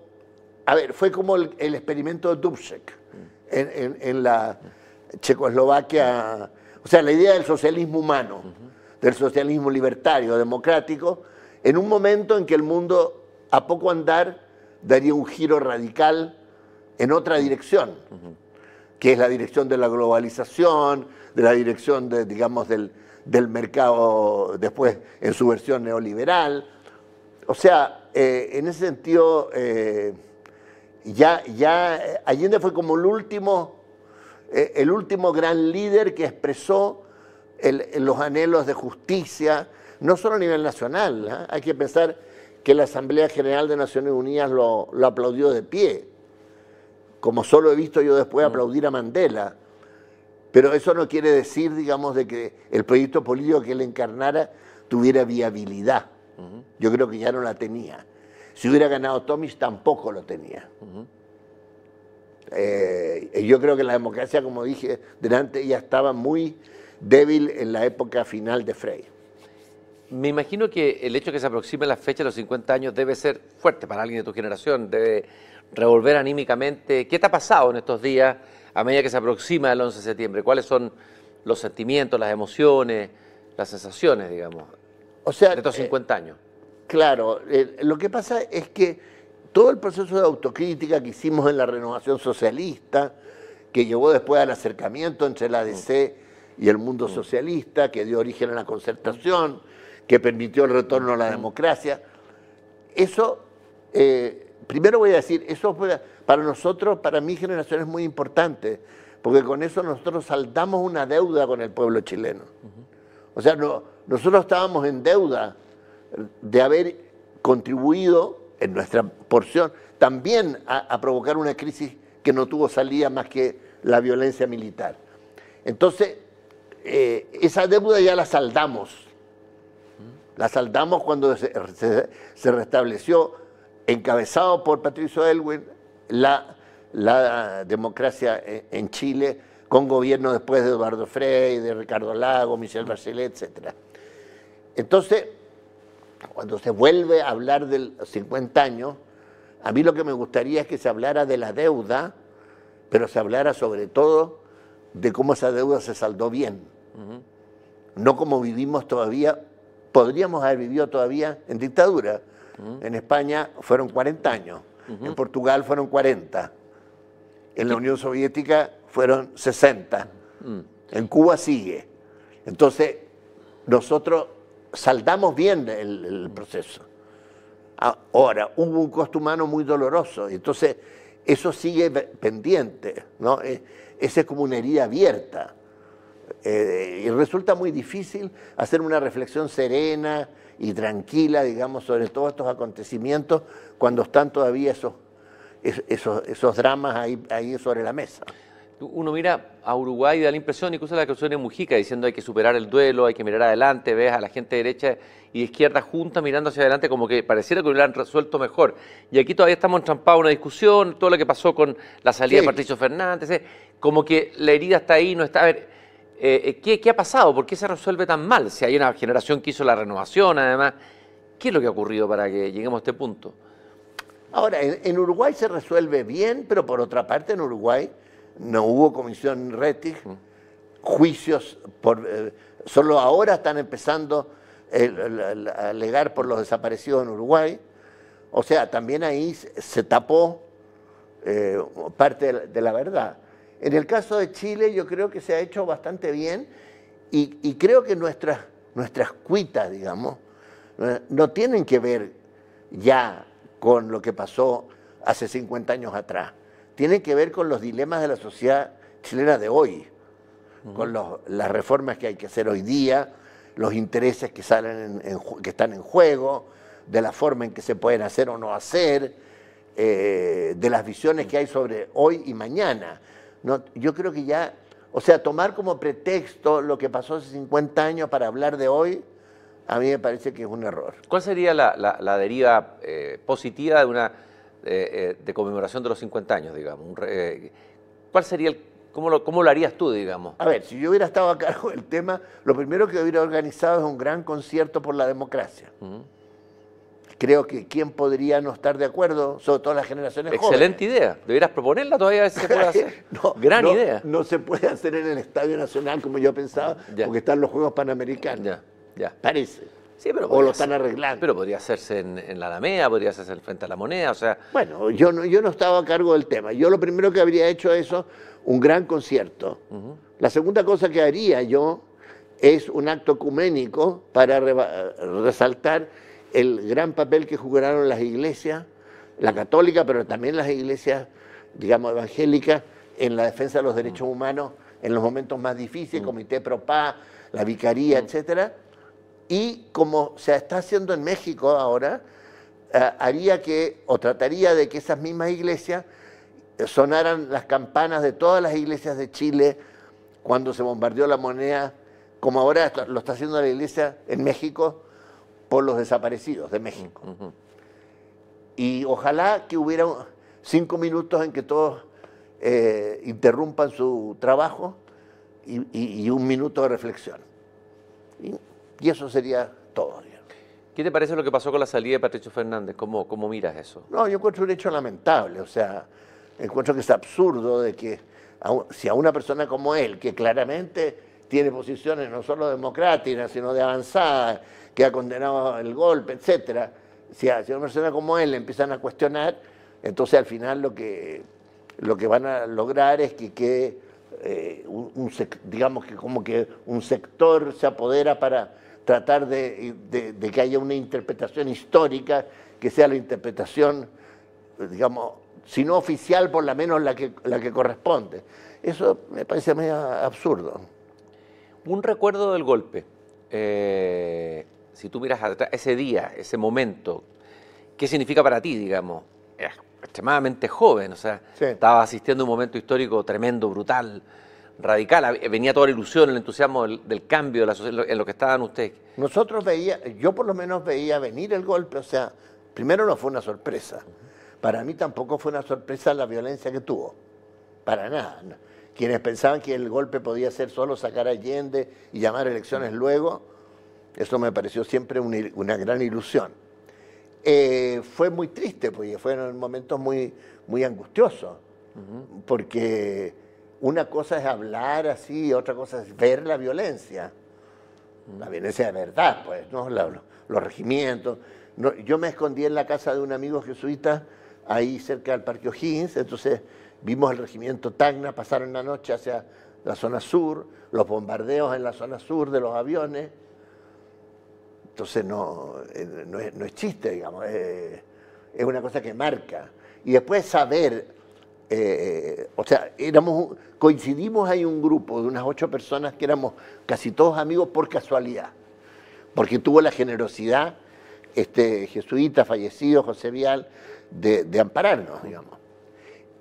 a ver, fue como el, experimento de Dubček en, la Checoslovaquia, o sea, la idea del socialismo humano, del socialismo libertario, democrático, en un momento en que el mundo a poco andar daría un giro radical en otra dirección, que es la dirección de la globalización, de la dirección, de, digamos, del, mercado después en su versión neoliberal. O sea, eh, en ese sentido, eh, ya, ya eh, Allende fue como el último, el último gran líder que expresó los anhelos de justicia, no solo a nivel nacional, hay que pensar que la Asamblea General de Naciones Unidas lo, aplaudió de pie, como solo he visto yo después mm. aplaudir a Mandela. Pero eso no quiere decir, digamos, de que el proyecto político que él encarnara tuviera viabilidad. Yo creo que ya no la tenía. Si hubiera ganado Tomis, tampoco lo tenía. Eh, yo creo que la democracia, como dije delante, ya estaba muy débil en la época final de Frey. Me imagino que el hecho de que se aproxime la fecha de los 50 años debe ser fuerte para alguien de tu generación, debe revolver anímicamente. ¿Qué te ha pasado en estos días a medida que se aproxima el 11 de septiembre? ¿Cuáles son los sentimientos, las emociones, las sensaciones, digamos, o sea, de estos 50 eh, años? Claro, eh, lo que pasa es que todo el proceso de autocrítica que hicimos en la renovación socialista, que llevó después al acercamiento entre la DC mm. y el mundo mm. socialista, que dio origen a la concertación, que permitió el retorno a la democracia. Eso, eh, primero voy a decir, eso para nosotros, para mi generación es muy importante, porque con eso nosotros saldamos una deuda con el pueblo chileno. O sea, nosotros estábamos en deuda de haber contribuido en nuestra porción también a, provocar una crisis que no tuvo salida más que la violencia militar. Entonces, eh, esa deuda ya la saldamos. La saldamos cuando se, restableció, encabezado por Patricio Elwin, la, democracia en, Chile, con gobierno después de Eduardo Frey, de Ricardo Lago, Michel Bachelet, etc. Entonces, cuando se vuelve a hablar del 50 años, a mí lo que me gustaría es que se hablara de la deuda, pero se hablara sobre todo de cómo esa deuda se saldó bien. No como vivimos todavía podríamos haber vivido todavía en dictadura. En España fueron 40 años, en Portugal fueron 40, en la Unión Soviética fueron 60, mm. en Cuba sigue. Entonces, nosotros saldamos bien el, proceso. Ahora, hubo un costo humano muy doloroso, entonces eso sigue pendiente, ¿no? E-, esa es como una herida abierta. Eh, y resulta muy difícil hacer una reflexión serena y tranquila, digamos, sobre todos estos acontecimientos cuando están todavía esos, esos, esos dramas ahí, ahí sobre la mesa. Uno mira a Uruguay y da la impresión, incluso la canción de Mujica, diciendo hay que superar el duelo, hay que mirar adelante, ves a la gente derecha y izquierda juntas mirando hacia adelante como que pareciera que lo hubieran resuelto mejor. Y aquí todavía estamos entrampados en una discusión, todo lo que pasó con la salida de Patricio Fernández, eh, como que la herida está ahí, no está... Eh, eh, ¿qué, ha pasado? ¿Por qué se resuelve tan mal? Si hay una generación que hizo la renovación, además, ¿qué es lo que ha ocurrido para que lleguemos a este punto? Ahora, en, Uruguay se resuelve bien, pero por otra parte en Uruguay no hubo comisión Rettig, mm. juicios, por, eh, solo ahora están empezando a alegar por los desaparecidos en Uruguay. O sea, también ahí se tapó parte de la verdad. En el caso de Chile yo creo que se ha hecho bastante bien y, creo que nuestras, nuestras cuitas, digamos, no tienen que ver ya con lo que pasó hace 50 años atrás, tienen que ver con los dilemas de la sociedad chilena de hoy, con las reformas que hay que hacer hoy día, los intereses que, salen que están en juego, de la forma en que se pueden hacer o no hacer, eh, de las visiones que hay sobre hoy y mañana yo creo que ya, o sea, tomar como pretexto lo que pasó hace 50 años para hablar de hoy, a mí me parece que es un error. ¿Cuál sería la, deriva eh, positiva de una eh, eh, de conmemoración de los 50 años, digamos? ¿Cuál sería el ¿Cómo lo, ¿Cómo lo, harías tú, digamos? A ver, si yo hubiera estado a cargo del tema, lo primero que hubiera organizado es un gran concierto por la democracia creo que quién podría no estar de acuerdo, sobre todo las generaciones Excelente idea. Deberías proponerla todavía a ver no, Gran idea. No se puede hacer en el Estadio Nacional como yo pensaba, ya. porque están los Juegos Panamericanos. Ya, Parece. Sí, pero o lo están arreglando. Pero podría hacerse en, la Alameda, podría hacerse en frente a la moneda, o sea... Bueno, yo no, yo no estaba a cargo del tema. Yo lo primero que habría hecho es un gran concierto. La segunda cosa que haría yo es un acto ecuménico para resaltar el gran papel que jugaron las iglesias, la católica, pero también las iglesias, digamos, evangélicas, en la defensa de los derechos mm. humanos en los momentos más difíciles, mm. Comité Propa, la Vicaría, mm. etcétera, y como se está haciendo en México ahora, eh, haría que, o trataría de que esas mismas iglesias sonaran las campanas de todas las iglesias de Chile cuando se bombardeó la moneda, como ahora lo está haciendo la iglesia en México los desaparecidos de México. Y ojalá que hubiera cinco minutos en que todos eh, interrumpan su trabajo y, un minuto de reflexión. Y, eso sería todo. ¿Qué te parece lo que pasó con la salida de Patricio Fernández? ¿Cómo, ¿Cómo miras eso? No, yo encuentro un hecho lamentable, o sea, encuentro que es absurdo de que si a una persona como él, que claramente tiene posiciones no solo democráticas, sino de avanzada, que ha condenado el golpe, etc. si a una persona como él le empiezan a cuestionar, entonces al final lo que, lo que van a lograr es que quede, eh, un, digamos que como que un sector se apodera para tratar de, que haya una interpretación histórica, que sea la interpretación, digamos, si no oficial, por lo menos la que, la que corresponde. Eso me parece medio absurdo. Un recuerdo del golpe. Eh, si tú miras atrás, ese día, ese momento, ¿qué significa para ti, digamos? extremadamente joven, o sea, estaba asistiendo a un momento histórico tremendo, brutal, radical, venía toda la ilusión, el entusiasmo del, cambio en lo que estaban ustedes. Nosotros veía, yo por lo menos veía venir el golpe, o sea, primero no fue una sorpresa, para mí tampoco fue una sorpresa la violencia que tuvo, para nada. Quienes pensaban que el golpe podía ser solo sacar a Allende y llamar elecciones mm. luego, eso me pareció siempre una, gran ilusión. Eh, fue muy triste, porque fueron momentos muy, muy angustiosos, porque una cosa es hablar así, otra cosa es ver la violencia, la violencia de verdad, pues, ¿no? los, regimientos. yo me escondí en la casa de un amigo jesuita, ahí cerca del Parque O'Higgins, entonces vimos el regimiento Tacna, pasaron la noche hacia la zona sur, los bombardeos en la zona sur de los aviones, entonces no, eh, no, es, chiste, digamos, es, una cosa que marca. Y después saber, eh, eh, o sea, éramos, coincidimos hay un grupo de unas ocho personas que éramos casi todos amigos por casualidad, porque tuvo la generosidad este jesuita fallecido, José Vial, de ampararnos, digamos.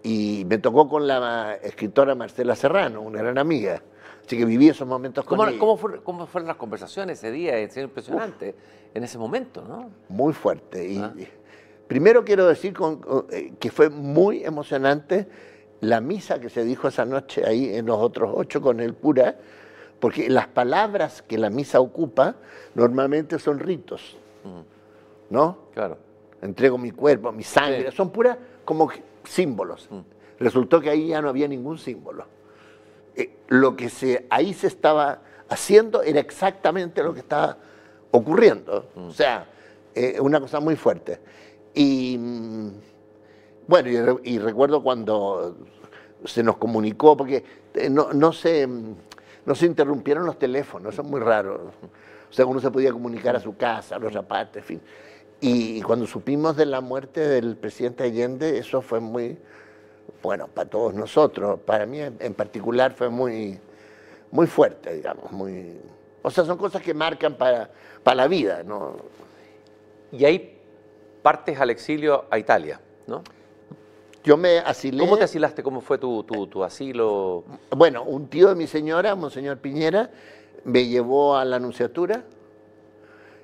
Y me tocó con la escritora Marcela Serrano, una gran amiga Así que viví esos momentos con ¿cómo, fueron las conversaciones ese día? Es impresionante en ese momento, ¿no? Muy fuerte. Y, primero quiero decir eh, que fue muy emocionante la misa que se dijo esa noche ahí en los otros ocho con el cura, porque las palabras que la misa ocupa normalmente son ritos, mm. ¿no? Claro. Entrego mi cuerpo, mi sangre, son puras como símbolos. Mm. Resultó que ahí ya no había ningún símbolo. Eh, lo que se, ahí se estaba haciendo era exactamente lo que estaba ocurriendo. Mm. O sea, eh, una cosa muy fuerte. Y mm, bueno, y, recuerdo cuando se nos comunicó, porque eh, no, mm, no, se, interrumpieron los teléfonos, eso es muy raro. O sea, uno se podía comunicar a su casa, a los zapatos, en fin. y cuando supimos de la muerte del presidente Allende, eso fue muy, bueno, para todos nosotros, para mí en particular fue muy, muy fuerte, digamos, muy... O sea, son cosas que marcan para, para la vida, ¿no? Y ahí partes al exilio a Italia, ¿no? Yo me asilé... ¿Cómo te asilaste? ¿Cómo fue tu, tu, asilo? Bueno, un tío de mi señora, Monseñor Piñera, me llevó a la anunciatura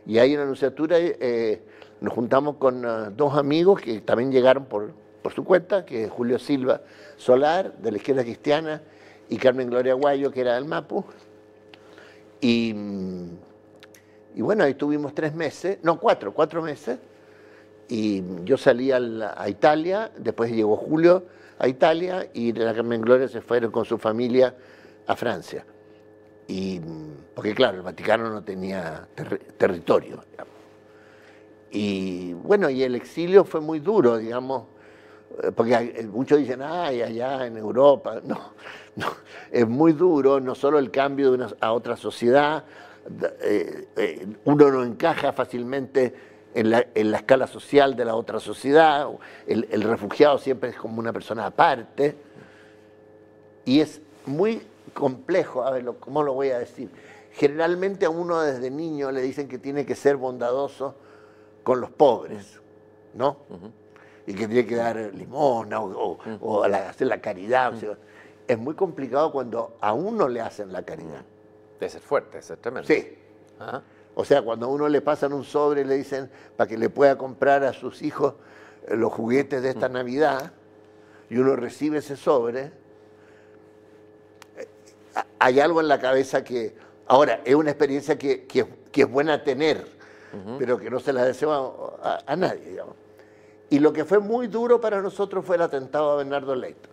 y ahí en la anunciatura eh, nos juntamos con ah, dos amigos que también llegaron por, por su cuenta, que es Julio Silva Solar, de la izquierda cristiana, y Carmen Gloria Guayo, que era del Mapu. Y, y bueno, ahí tuvimos tres meses, no cuatro, cuatro meses. Y yo salí a, Italia, después llegó Julio a Italia y la Carmen Gloria se fueron con su familia a Francia. Y, porque claro, el Vaticano no tenía territorio. Y bueno, y el exilio fue muy duro, digamos porque muchos dicen, ay, allá en Europa. No, es muy duro, no solo el cambio de una a otra sociedad, eh, eh, uno no encaja fácilmente en la, escala social de la otra sociedad, el, refugiado siempre es como una persona aparte, y es muy complejo, a ver, ¿cómo lo voy a decir? Generalmente a uno desde niño le dicen que tiene que ser bondadoso con los pobres, ¿no? Y que tiene que dar limón o, mm. hacer la caridad. Mm. es muy complicado cuando a uno le hacen la caridad. Mm. De ser fuerte, exactamente. Sí. O sea, cuando a uno le pasan un sobre y le dicen para que le pueda comprar a sus hijos eh, los juguetes de esta Navidad, y uno recibe ese sobre, eh, hay algo en la cabeza que, ahora, es una experiencia que, es buena tener, pero que no se la deseo a, a nadie, y lo que fue muy duro para nosotros fue el atentado a Bernardo Leito.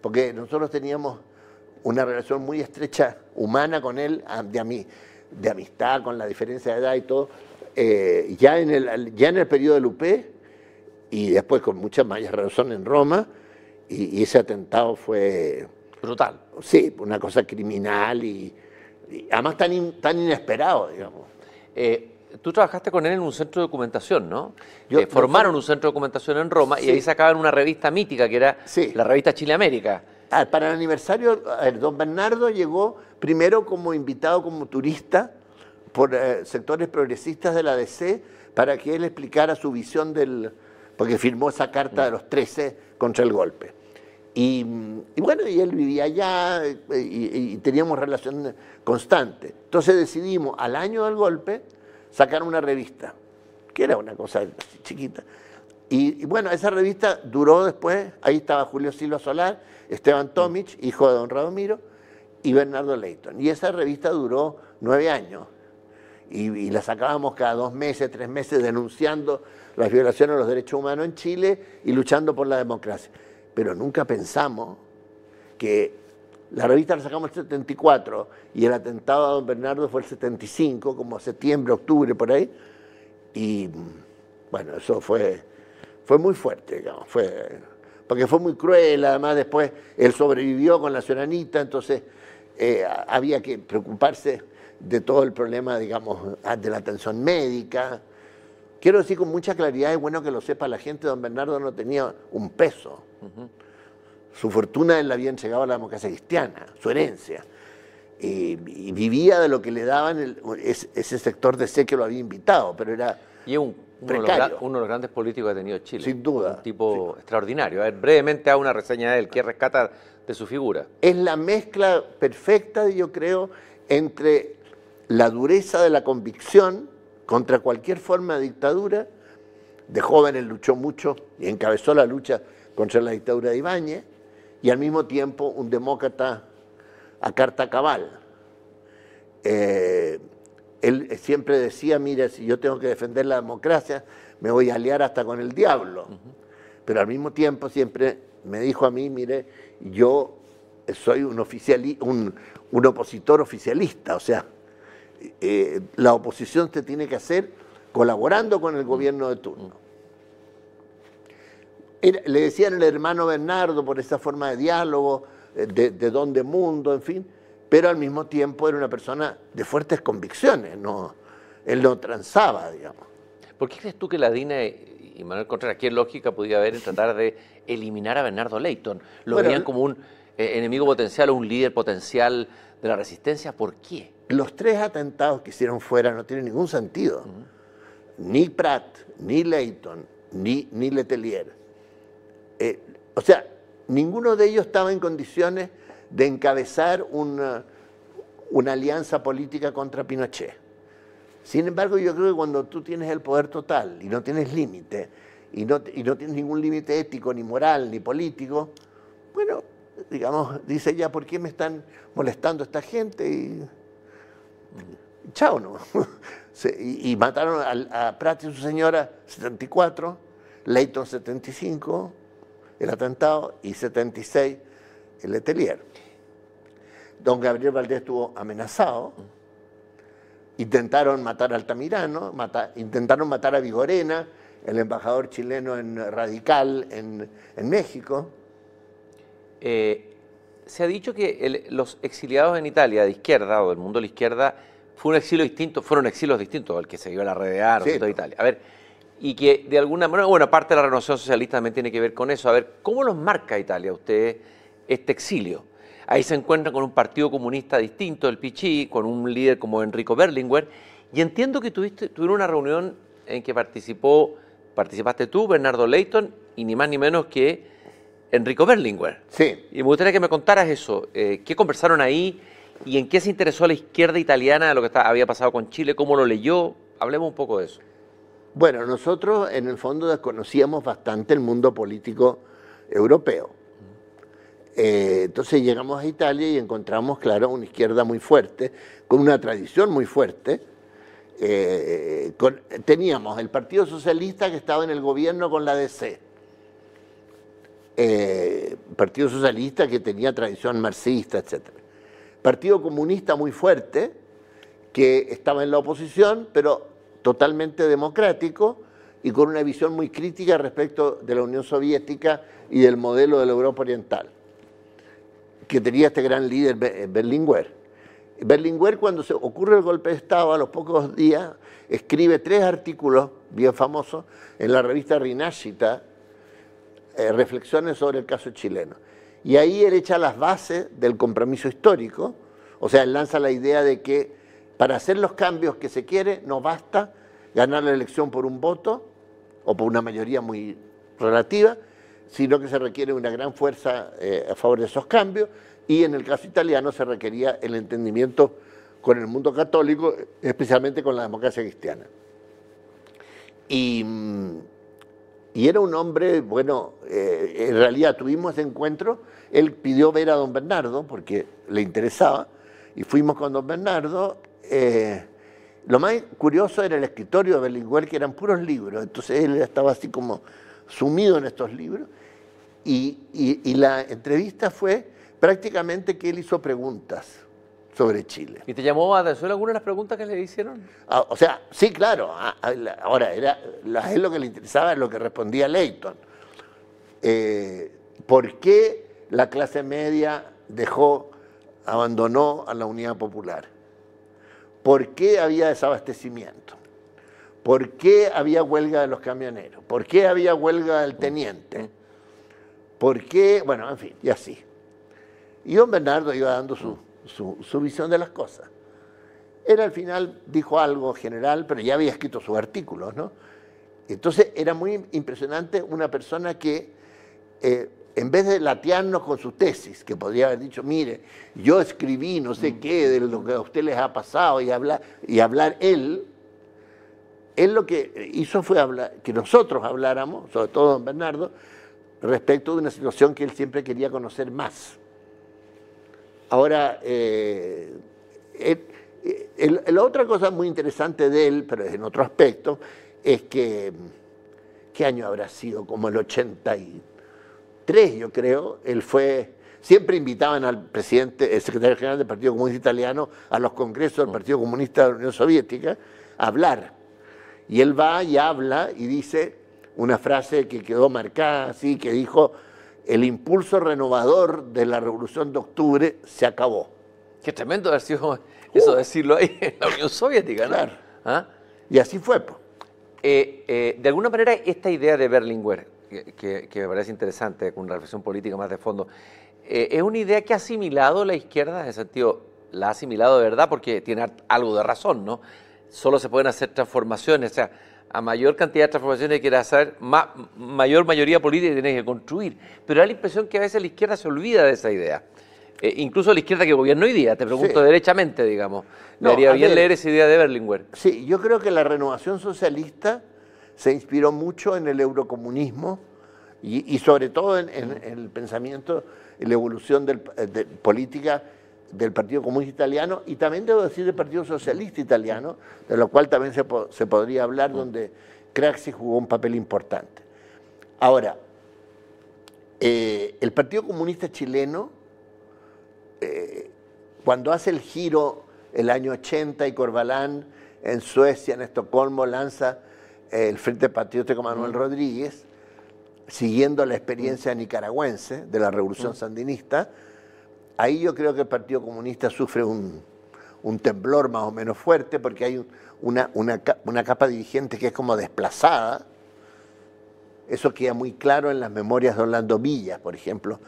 porque nosotros teníamos una relación muy estrecha, humana con él, de, amistad, con la diferencia de edad y todo, eh, ya, en el, ya en el periodo de Lupé y después con mucha más razón en Roma, y, ese atentado fue... Brutal. Sí, una cosa criminal y, además tan, inesperado, digamos. Eh, tú trabajaste con él en un centro de documentación, ¿no? Eh, formaron un centro de documentación en Roma y ahí sacaban una revista mítica que era la revista Chile América. Ah, para el aniversario, don Bernardo llegó primero como invitado, como turista, por eh, sectores progresistas de la DC, para que él explicara su visión del... porque firmó esa carta de los 13 contra el golpe. Mm, y, bueno, y él vivía allá eh, y, teníamos relación constante. Entonces decidimos al año del golpe sacaron una revista, que era una cosa chiquita. Y, bueno, esa revista duró después, ahí estaba Julio Silva Solar, Esteban Tomich, hijo de don Radomiro, y Bernardo Leighton. Y esa revista duró nueve años. Y, y, la sacábamos cada dos meses, tres meses, denunciando las violaciones a los derechos humanos en Chile y luchando por la democracia. Pero nunca pensamos que la revista la sacamos el 74 y el atentado a don Bernardo fue el 75, como septiembre, octubre, por ahí. Y bueno, eso fue, fue muy fuerte, digamos, fue, porque fue muy cruel. Además, después él sobrevivió con la ciudadanita, entonces eh, había que preocuparse de todo el problema, digamos, ah, de la atención médica. Quiero decir con mucha claridad, es bueno que lo sepa la gente, don Bernardo no tenía un peso. Su fortuna él la había entregado a la democracia cristiana, su herencia. Y, vivía de lo que le daban ese sector de sé que lo había invitado, pero era. Y un uno de, los, grandes políticos que ha tenido Chile. Sin duda. Un tipo extraordinario. A ver, brevemente hago una reseña de él. ¿Qué rescata de su figura? Es la mezcla perfecta, yo creo, entre la dureza de la convicción contra cualquier forma de dictadura. De joven él luchó mucho y encabezó la lucha contra la dictadura de Ibáñez y al mismo tiempo un demócrata a carta cabal. Eh, él siempre decía, mire, si yo tengo que defender la democracia, me voy a aliar hasta con el diablo. Pero al mismo tiempo siempre me dijo a mí, mire, yo soy un, un opositor oficialista, o sea, eh, la oposición se tiene que hacer colaborando con el gobierno de turno le decían el hermano Bernardo por esa forma de diálogo, eh, de, de, don de mundo, en fin, pero al mismo tiempo era una persona de fuertes convicciones, no, él no transaba, digamos. ¿Por qué crees tú que la DINA y Manuel Contreras, qué lógica podía haber en tratar de eliminar a Bernardo Leighton? Lo veían como un eh, enemigo potencial o un líder potencial de la resistencia, ¿por qué? Los tres atentados que hicieron fuera no tienen ningún sentido. Ni Pratt, ni Leighton, ni, ni Letelier eh, o sea, ninguno de ellos estaba en condiciones de encabezar una, alianza política contra Pinochet. Sin embargo, yo creo que cuando tú tienes el poder total y no tienes límite, y no, tienes ningún límite ético, ni moral, ni político, bueno, digamos, dice ya, ¿por qué me están molestando esta gente? Y chao, ¿no? y, mataron a, a y su señora 74, Leighton 75, el atentado, y 76 el Letelier. Don Gabriel Valdés estuvo amenazado, intentaron matar a Altamirano, intentaron matar a Vigorena, el embajador chileno en radical en, México. Eh, se ha dicho que los exiliados en Italia de izquierda o del mundo de la izquierda fue un exilio distinto, fueron exilios distintos al que se dio a la RDA, sí, de Italia. A ver, y que de alguna manera, bueno, aparte de la renovación socialista también tiene que ver con eso, a ver, ¿cómo los marca Italia ustedes este exilio? Ahí se encuentran con un partido comunista distinto, el Pichi, con un líder como Enrico Berlinguer, y entiendo que tuviste, tuvieron una reunión en que participó, participaste tú, Bernardo Leighton, y ni más ni menos que Enrico Berlinguer. Sí. Y me gustaría que me contaras eso, eh, qué conversaron ahí y en qué se interesó la izquierda italiana de lo que había pasado con Chile, cómo lo leyó, hablemos un poco de eso. Bueno, nosotros en el fondo desconocíamos bastante el mundo político europeo. Eh, entonces llegamos a Italia y encontramos, claro, una izquierda muy fuerte, con una tradición muy fuerte. Eh, teníamos el Partido Socialista que estaba en el gobierno con la DC. Eh, Partido Socialista que tenía tradición marxista, etc. Partido Comunista muy fuerte, que estaba en la oposición, pero totalmente democrático y con una visión muy crítica respecto de la Unión Soviética y del modelo de la Europa Oriental, que tenía este gran líder Berlinguer. Eh, Berlinguer, cuando se ocurre el golpe de Estado, a los pocos días, escribe tres artículos bien famosos en la revista Rinascita, eh, reflexiones sobre el caso chileno. Y ahí él echa las bases del compromiso histórico, o sea, él lanza la idea de que para hacer los cambios que se quiere no basta ganar la elección por un voto o por una mayoría muy relativa, sino que se requiere una gran fuerza eh, a favor de esos cambios y en el caso italiano se requería el entendimiento con el mundo católico, especialmente con la democracia cristiana. Y, mm, era un hombre, bueno, eh, en realidad tuvimos ese encuentro, él pidió ver a don Bernardo porque le interesaba, y fuimos con don Bernardo eh, lo más curioso era el escritorio de Berlinguer, que eran puros libros, entonces él estaba así como sumido en estos libros, y, la entrevista fue prácticamente que él hizo preguntas sobre Chile. ¿Y te llamó a atención alguna de las preguntas que le hicieron? Ah, o sea, sí, claro. Ah, ah, ahora, era, lo que le interesaba es lo que respondía Leighton. Eh, ¿Por qué la clase media dejó, abandonó a la Unidad Popular? por qué había desabastecimiento, por qué había huelga de los camioneros, por qué había huelga del teniente, por qué, bueno, en fin, y así. Y don Bernardo iba dando su, visión de las cosas. Era al final dijo algo general, pero ya había escrito sus artículos, ¿no? Entonces era muy impresionante una persona que eh, en vez de latearnos con sus tesis, que podría haber dicho, mire, yo escribí no sé qué de lo que a usted les ha pasado y hablar, y hablar él, él lo que hizo fue hablar, que nosotros habláramos, sobre todo don Bernardo, respecto de una situación que él siempre quería conocer más. Ahora, eh, eh, la otra cosa muy interesante de él, pero es en otro aspecto, es que, ¿qué año habrá sido? Como el 83 yo creo, él fue, siempre invitaban al presidente, el secretario general del Partido Comunista Italiano, a los congresos del Partido Comunista de la Unión Soviética, a hablar. Y él va y habla y dice una frase que quedó marcada así, que dijo, el impulso renovador de la Revolución de Octubre se acabó. Qué tremendo haber sido eso uh. decirlo ahí en la Unión Soviética, ¿Ah? Y así fue. Eh, eh, de alguna manera, esta idea de Berlinguer, que, me parece interesante, con una reflexión política más de fondo. Eh, es una idea que ha asimilado la izquierda, en el sentido, la ha asimilado de verdad porque tiene algo de razón, ¿no? Solo se pueden hacer transformaciones, o sea, a mayor cantidad de transformaciones que quieras hacer, más, mayor mayoría política tienes que construir. Pero da la impresión que a veces la izquierda se olvida de esa idea. Eh, incluso la izquierda que gobierna hoy día, te pregunto derechamente, digamos. le haría bien leer esa idea de Berlinguer. Sí, yo creo que la renovación socialista se inspiró mucho en el eurocomunismo y, sobre todo en, el pensamiento, en la evolución del, política del Partido Comunista Italiano y también debo decir del Partido Socialista Italiano, de lo cual también se, podría hablar, donde Craxi jugó un papel importante. Ahora, eh, el Partido Comunista Chileno, eh, cuando hace el giro el año 80 y Corbalán en Suecia, en Estocolmo, lanza el Frente Patriótico Manuel Rodríguez, siguiendo la experiencia nicaragüense de la Revolución Sandinista, ahí yo creo que el Partido Comunista sufre un, temblor más o menos fuerte porque hay una, una, capa dirigente que es como desplazada. Eso queda muy claro en las memorias de Orlando Villas, por ejemplo,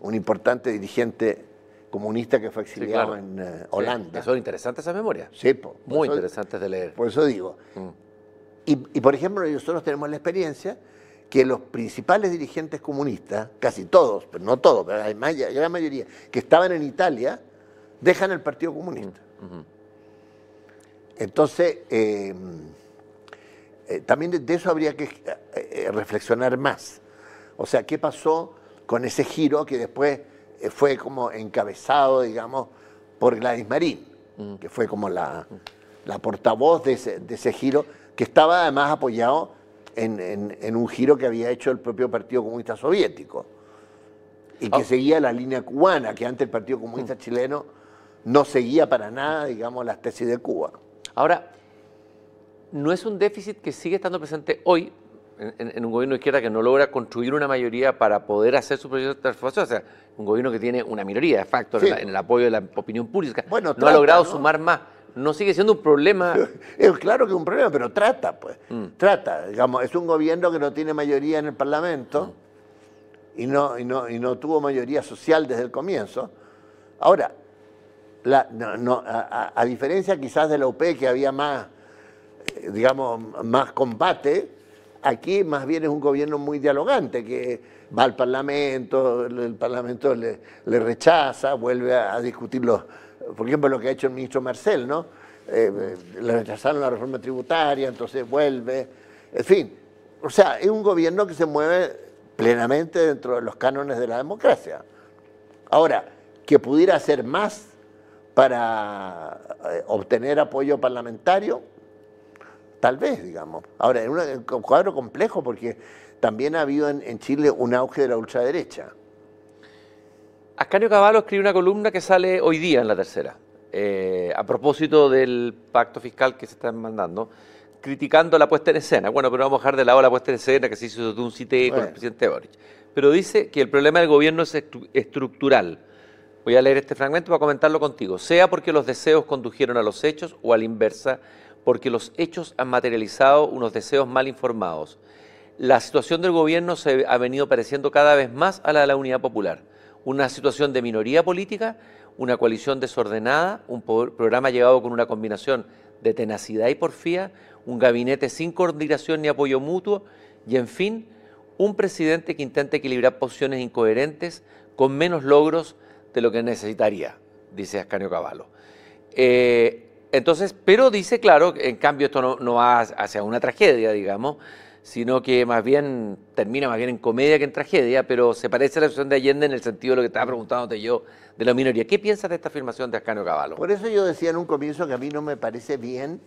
un importante dirigente comunista que fue exiliado en eh, Holanda. son interesantes esas memorias. Sí, muy interesantes de leer. Por eso digo, y, por ejemplo, nosotros tenemos la experiencia que los principales dirigentes comunistas, casi todos, pero no todos, pero la, gran mayoría, que estaban en Italia, dejan el Partido Comunista. Mm, Entonces, eh, eh, también de, eso habría que eh, reflexionar más. O sea, ¿qué pasó con ese giro que después fue como encabezado, digamos, por Gladys Marín, mm. que fue como la, portavoz de ese giro? que estaba además apoyado en, un giro que había hecho el propio Partido Comunista Soviético y que ah. seguía la línea cubana, que antes el Partido Comunista mm. Chileno no seguía para nada, digamos, las tesis de Cuba. Ahora, no es un déficit que sigue estando presente hoy en, un gobierno de izquierda que no logra construir una mayoría para poder hacer su proyecto de transformación. O sea, un gobierno que tiene una minoría, de facto, en, el apoyo de la opinión pública. no ha logrado sumar más no sigue siendo un problema. Es claro que es un problema, pero trata, pues. Mm. Trata. Digamos, es un gobierno que no tiene mayoría en el Parlamento mm. y, no, y, no, y no tuvo mayoría social desde el comienzo. Ahora, a, diferencia quizás de la UP que había más, eh, digamos, más combate, aquí más bien es un gobierno muy dialogante que va al Parlamento, el Parlamento le, rechaza, vuelve a, a discutir los por ejemplo, lo que ha hecho el ministro Marcel, ¿no? Eh, eh, le rechazaron la reforma tributaria, entonces vuelve, en fin. O sea, es un gobierno que se mueve plenamente dentro de los cánones de la democracia. Ahora, que pudiera hacer más para eh, obtener apoyo parlamentario, tal vez, digamos. Ahora, es un cuadro complejo porque también ha habido en Chile un auge de la ultraderecha Ascanio Cavallo escribe una columna que sale hoy día en la tercera, eh, a propósito del pacto fiscal que se está mandando, criticando la puesta en escena. Bueno, pero vamos a dejar de lado la puesta en escena que se hizo de un CITE con el presidente Boric. Pero dice que el problema del gobierno es estructural. Voy a leer este fragmento para comentarlo contigo. Sea porque los deseos condujeron a los hechos o a la inversa, porque los hechos han materializado unos deseos mal informados. La situación del gobierno se ha venido pareciendo cada vez más a la de la Unidad Popular una situación de minoría política, una coalición desordenada, un programa llevado con una combinación de tenacidad y porfía, un gabinete sin coordinación ni apoyo mutuo y, en fin, un presidente que intenta equilibrar posiciones incoherentes con menos logros de lo que necesitaría, dice Ascanio Cavallo. Eh, entonces, pero dice, claro, en cambio esto no, no va hacia una tragedia, digamos, sino que más bien termina más bien en comedia que en tragedia, pero se parece a la situación de Allende en el sentido de lo que estaba preguntándote yo de la minoría. ¿Qué piensas de esta afirmación de Ascanio Cavallo? Por eso yo decía en un comienzo que a mí no me parece bien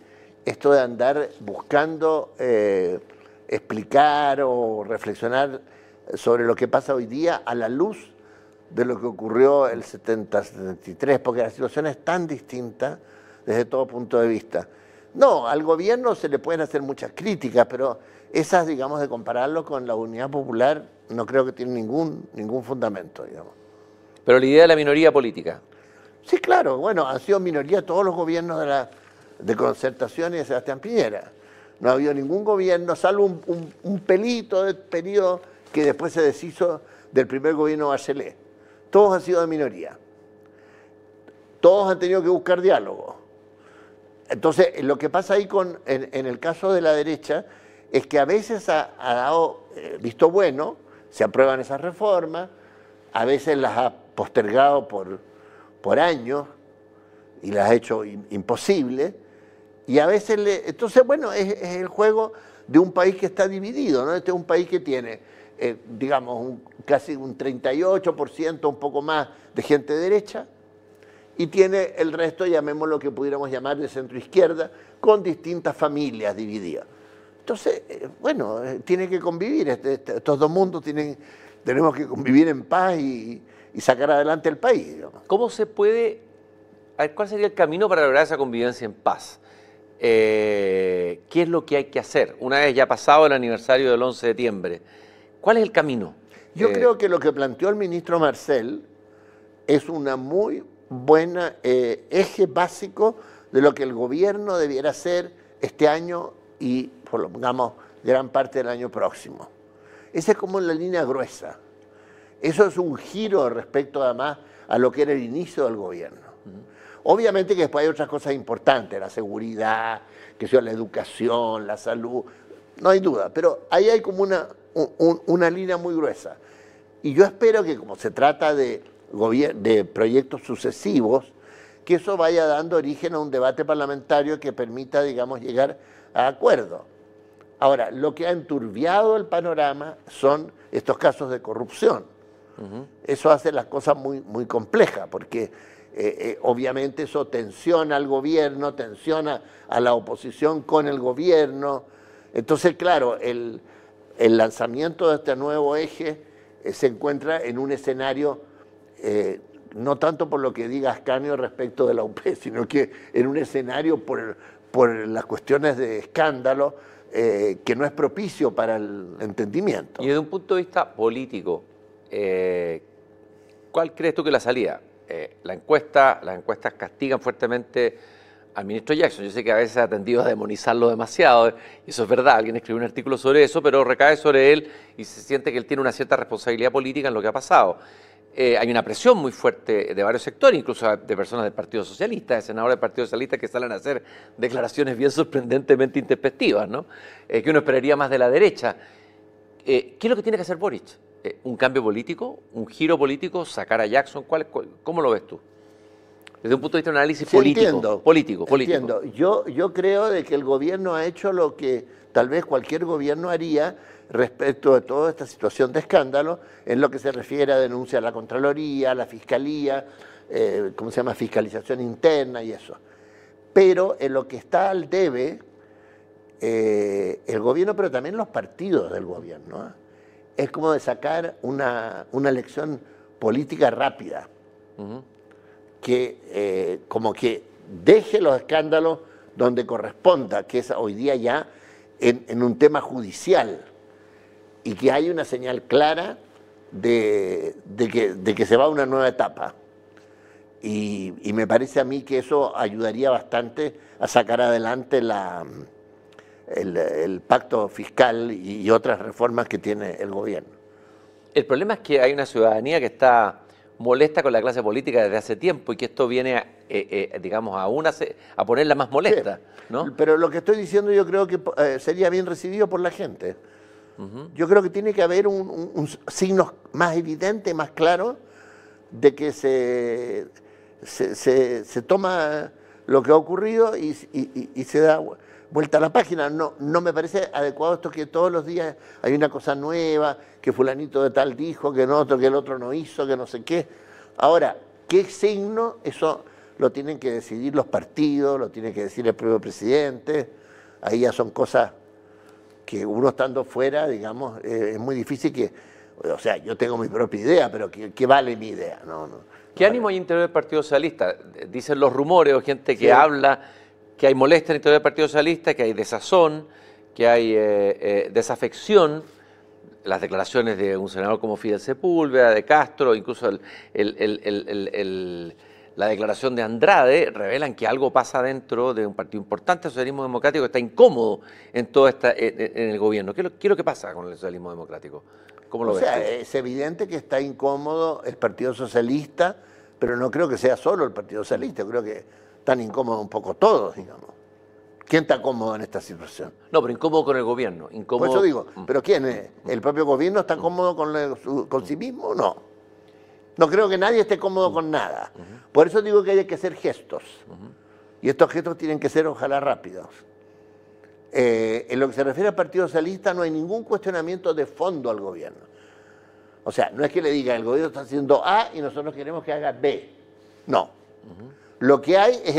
esto de andar buscando eh, explicar o reflexionar sobre lo que pasa hoy día a la luz de lo que ocurrió el 70-73, porque la situación es tan distinta desde todo punto de vista. No, al gobierno se le pueden hacer muchas críticas, pero esas, digamos, de compararlo con la unidad popular, no creo que tiene ningún, ningún fundamento, digamos. Pero la idea de la minoría política. Sí, claro, bueno, han sido minoría todos los gobiernos de, concertación y de Sebastián Piñera. No ha habido ningún gobierno, salvo un, pelito de periodo que después se deshizo del primer gobierno Bachelet. Todos han sido de minoría. Todos han tenido que buscar diálogo. Entonces, lo que pasa ahí con, en el caso de la derecha es que a veces ha, dado eh, visto bueno, se aprueban esas reformas, a veces las ha postergado por, años y las ha hecho imposible, y a veces le... Entonces, bueno, es, el juego de un país que está dividido, ¿no? Este es un país que tiene, eh, digamos, casi un 38%, un poco más, de gente derecha, y tiene el resto, llamémoslo que pudiéramos llamar de centro izquierda, con distintas familias divididas. Entonces, eh, bueno, eh, tiene que convivir, este, este, estos dos mundos tenemos que convivir en paz y, sacar adelante el país. ¿Cómo se puede, cuál sería el camino para lograr esa convivencia en paz? Eh, ¿Qué es lo que hay que hacer? Una vez ya pasado el aniversario del 11 de septiembre, ¿cuál es el camino? Yo creo que lo que planteó el ministro Marcel es una muy buena eje básico de lo que el gobierno debiera hacer este año y por lo pongamos gran parte del año próximo. Esa es como la línea gruesa. Eso es un giro respecto además a lo que era el inicio del gobierno. Obviamente que después hay otras cosas importantes, la seguridad, que sea la educación, la salud, no hay duda, pero ahí hay como una, una línea muy gruesa. Y yo espero que como se trata de, de proyectos sucesivos, que eso vaya dando origen a un debate parlamentario que permita, digamos, llegar a acuerdos. Ahora, lo que ha enturbiado el panorama son estos casos de corrupción. Eso hace las cosas muy, muy complejas, porque eh, eh, obviamente eso tensiona al gobierno, tensiona a la oposición con el gobierno. Entonces, claro, el, lanzamiento de este nuevo eje eh, se encuentra en un escenario, no tanto por lo que diga Ascanio respecto de la UP, sino que en un escenario por las cuestiones de escándalo, eh, que no es propicio para el entendimiento. Y desde un punto de vista político, eh, ¿cuál crees tú que la salida? Eh, la encuesta, las encuestas castigan fuertemente al ministro Jackson. Yo sé que a veces ha tendido a demonizarlo demasiado, y eso es verdad, alguien escribió un artículo sobre eso, pero recae sobre él y se siente que él tiene una cierta responsabilidad política en lo que ha pasado. Eh, hay una presión muy fuerte de varios sectores, incluso de personas del Partido Socialista, de senadores del Partido Socialista que salen a hacer declaraciones bien sorprendentemente intempestivas, ¿no? Eh, que uno esperaría más de la derecha. Eh, ¿Qué es lo que tiene que hacer Boric? ¿Un cambio político? ¿Un giro político? ¿Sacar a Jackson? ¿Cuál, cómo lo ves tú? Desde un punto de vista de un análisis político, entiendo, político. Entiendo. Yo, yo creo de que el gobierno ha hecho lo que tal vez cualquier gobierno haría respecto de toda esta situación de escándalo en lo que se refiere a denuncia a la Contraloría, a la Fiscalía, eh, ¿cómo se llama? Fiscalización interna y eso. Pero en lo que está al debe eh, el gobierno, pero también los partidos del gobierno. ¿ah? Es como de sacar una, una elección política rápida, que eh, como que deje los escándalos donde corresponda, que es hoy día ya en, un tema judicial y que hay una señal clara de, que, se va a una nueva etapa. Y, me parece a mí que eso ayudaría bastante a sacar adelante la, el, pacto fiscal y otras reformas que tiene el gobierno. El problema es que hay una ciudadanía que está molesta con la clase política desde hace tiempo y que esto viene, a, eh, eh, digamos, a, a ponerla más molesta. Pero lo que estoy diciendo yo creo que eh, sería bien recibido por la gente. Yo creo que tiene que haber un, signo más evidente, más claro, de que se, se, se, toma lo que ha ocurrido y, y se da vuelta a la página. No, no me parece adecuado esto que todos los días hay una cosa nueva, que fulanito de tal dijo, que no otro, que el otro no hizo, que no sé qué. Ahora, ¿qué signo? Eso lo tienen que decidir los partidos, lo tiene que decir el propio presidente. Ahí ya son cosas que uno estando fuera, digamos, eh, es muy difícil que... O sea, yo tengo mi propia idea, pero ¿qué, vale mi idea? No, ¿Qué ánimo hay interior del Partido Socialista? Dicen los rumores o gente que habla que hay molestia en el interior del Partido Socialista, que hay desazón, que hay eh, eh, desafección. Las declaraciones de un senador como Fidel Sepúlveda, de Castro, incluso la declaración de Andrade, revelan que algo pasa dentro de un partido importante, el socialismo democrático, que está incómodo en todo esta, e, e, en, el gobierno. ¿Qué es, lo, que pasa con el socialismo democrático? ¿Cómo lo o Sea, es evidente que está incómodo el Partido Socialista, pero no creo que sea solo el Partido Socialista, creo que tan incómodo un poco todos, digamos. ¿Quién está cómodo en esta situación? No, pero incómodo con el gobierno. Incómodo... Por eso digo, mm. ¿pero quién? Es? ¿El propio gobierno está mm. cómodo con, con mm. sí mismo o no? No creo que nadie esté cómodo con nada. Por eso digo que hay que hacer gestos. Y estos gestos tienen que ser, ojalá, rápidos. Eh, en lo que se refiere al Partido Socialista, no hay ningún cuestionamiento de fondo al gobierno. O sea, no es que le diga, el gobierno está haciendo A y nosotros queremos que haga B. No. Lo que hay es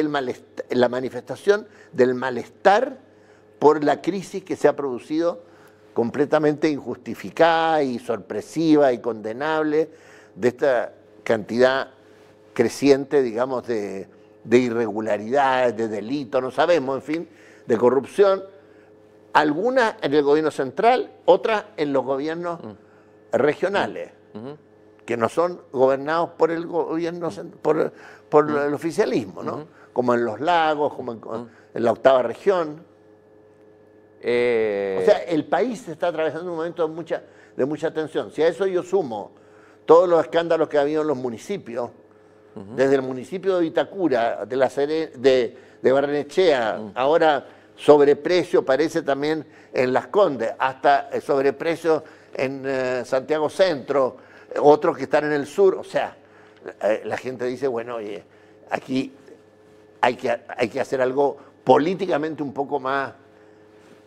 la manifestación del malestar por la crisis que se ha producido completamente injustificada y sorpresiva y condenable de esta cantidad creciente, digamos, de, irregularidades, de delitos, no sabemos, en fin, de corrupción, algunas en el gobierno central, otras en los gobiernos mm. regionales. Mm. Mm que no son gobernados por el gobierno, por, el oficialismo, ¿no? Como en los lagos, como en, la octava región. Eh, o sea, el país está atravesando un momento de mucha, de mucha tensión. Si a eso yo sumo todos los escándalos que ha habido en los municipios, desde el municipio de Vitacura de, la de, de Barnechea, ahora sobreprecio parece también en Las Condes, hasta eh, sobreprecio en eh, Santiago Centro, otros que están en el sur. O sea, eh, la gente dice, bueno, oye, aquí hay que, hay que hacer algo políticamente un poco más,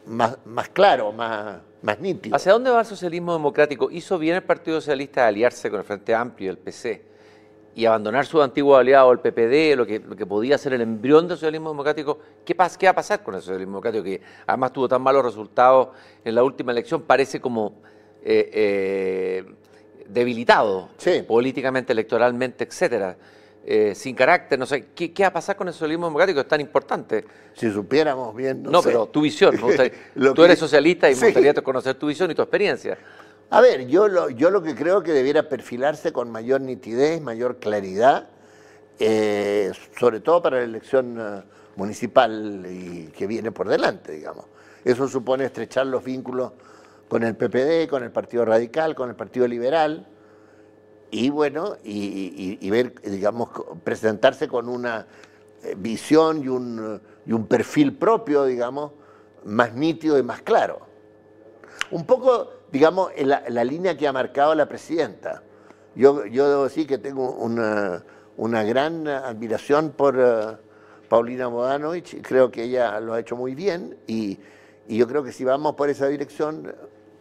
más, claro, más, más nítido. ¿Hacia dónde va el socialismo democrático? ¿Hizo bien el Partido Socialista aliarse con el Frente Amplio y el PC y abandonar su antiguo aliado, el PPD, lo que, lo que podía ser el embrión del socialismo democrático? ¿Qué, va a pasar con el socialismo democrático que además tuvo tan malos resultados en la última elección? Parece como eh, eh, debilitado políticamente, electoralmente, etcétera, eh, sin carácter, no sé, ¿qué, ¿qué, va a pasar con el socialismo democrático? Es tan importante. Si supiéramos bien, no, no pero tu visión, tú eres socialista y me gustaría conocer tu visión y tu experiencia. A ver, yo lo, yo lo que creo que debiera perfilarse con mayor nitidez, mayor claridad, eh, sobre todo para la elección eh, municipal y que viene por delante, digamos. Eso supone estrechar los vínculos con el PPD, con el Partido Radical, con el Partido Liberal, y bueno, y, ver, digamos, presentarse con una eh, visión y un, y un, perfil propio, digamos, más nítido y más claro. Un poco, digamos, en la, línea que ha marcado la presidenta. Yo, yo debo decir que tengo una, una gran admiración por eh, Paulina Modanovich, creo que ella lo ha hecho muy bien y, y yo creo que si vamos por esa dirección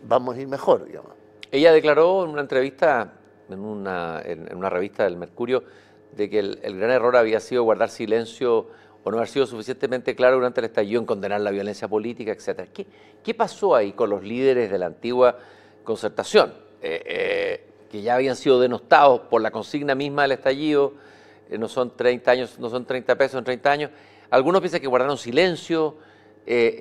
vamos a ir mejor, digamos. Ella declaró en una entrevista, en una, en una revista del Mercurio, de que el, gran error había sido guardar silencio o no haber sido suficientemente claro durante el estallido en condenar la violencia política, etc. ¿Qué, qué pasó ahí con los líderes de la antigua concertación? Eh, eh, que ya habían sido denostados por la consigna misma del estallido, eh, no son 30 años, no son 30 pesos en 30 años. Algunos piensan que guardaron silencio, eh,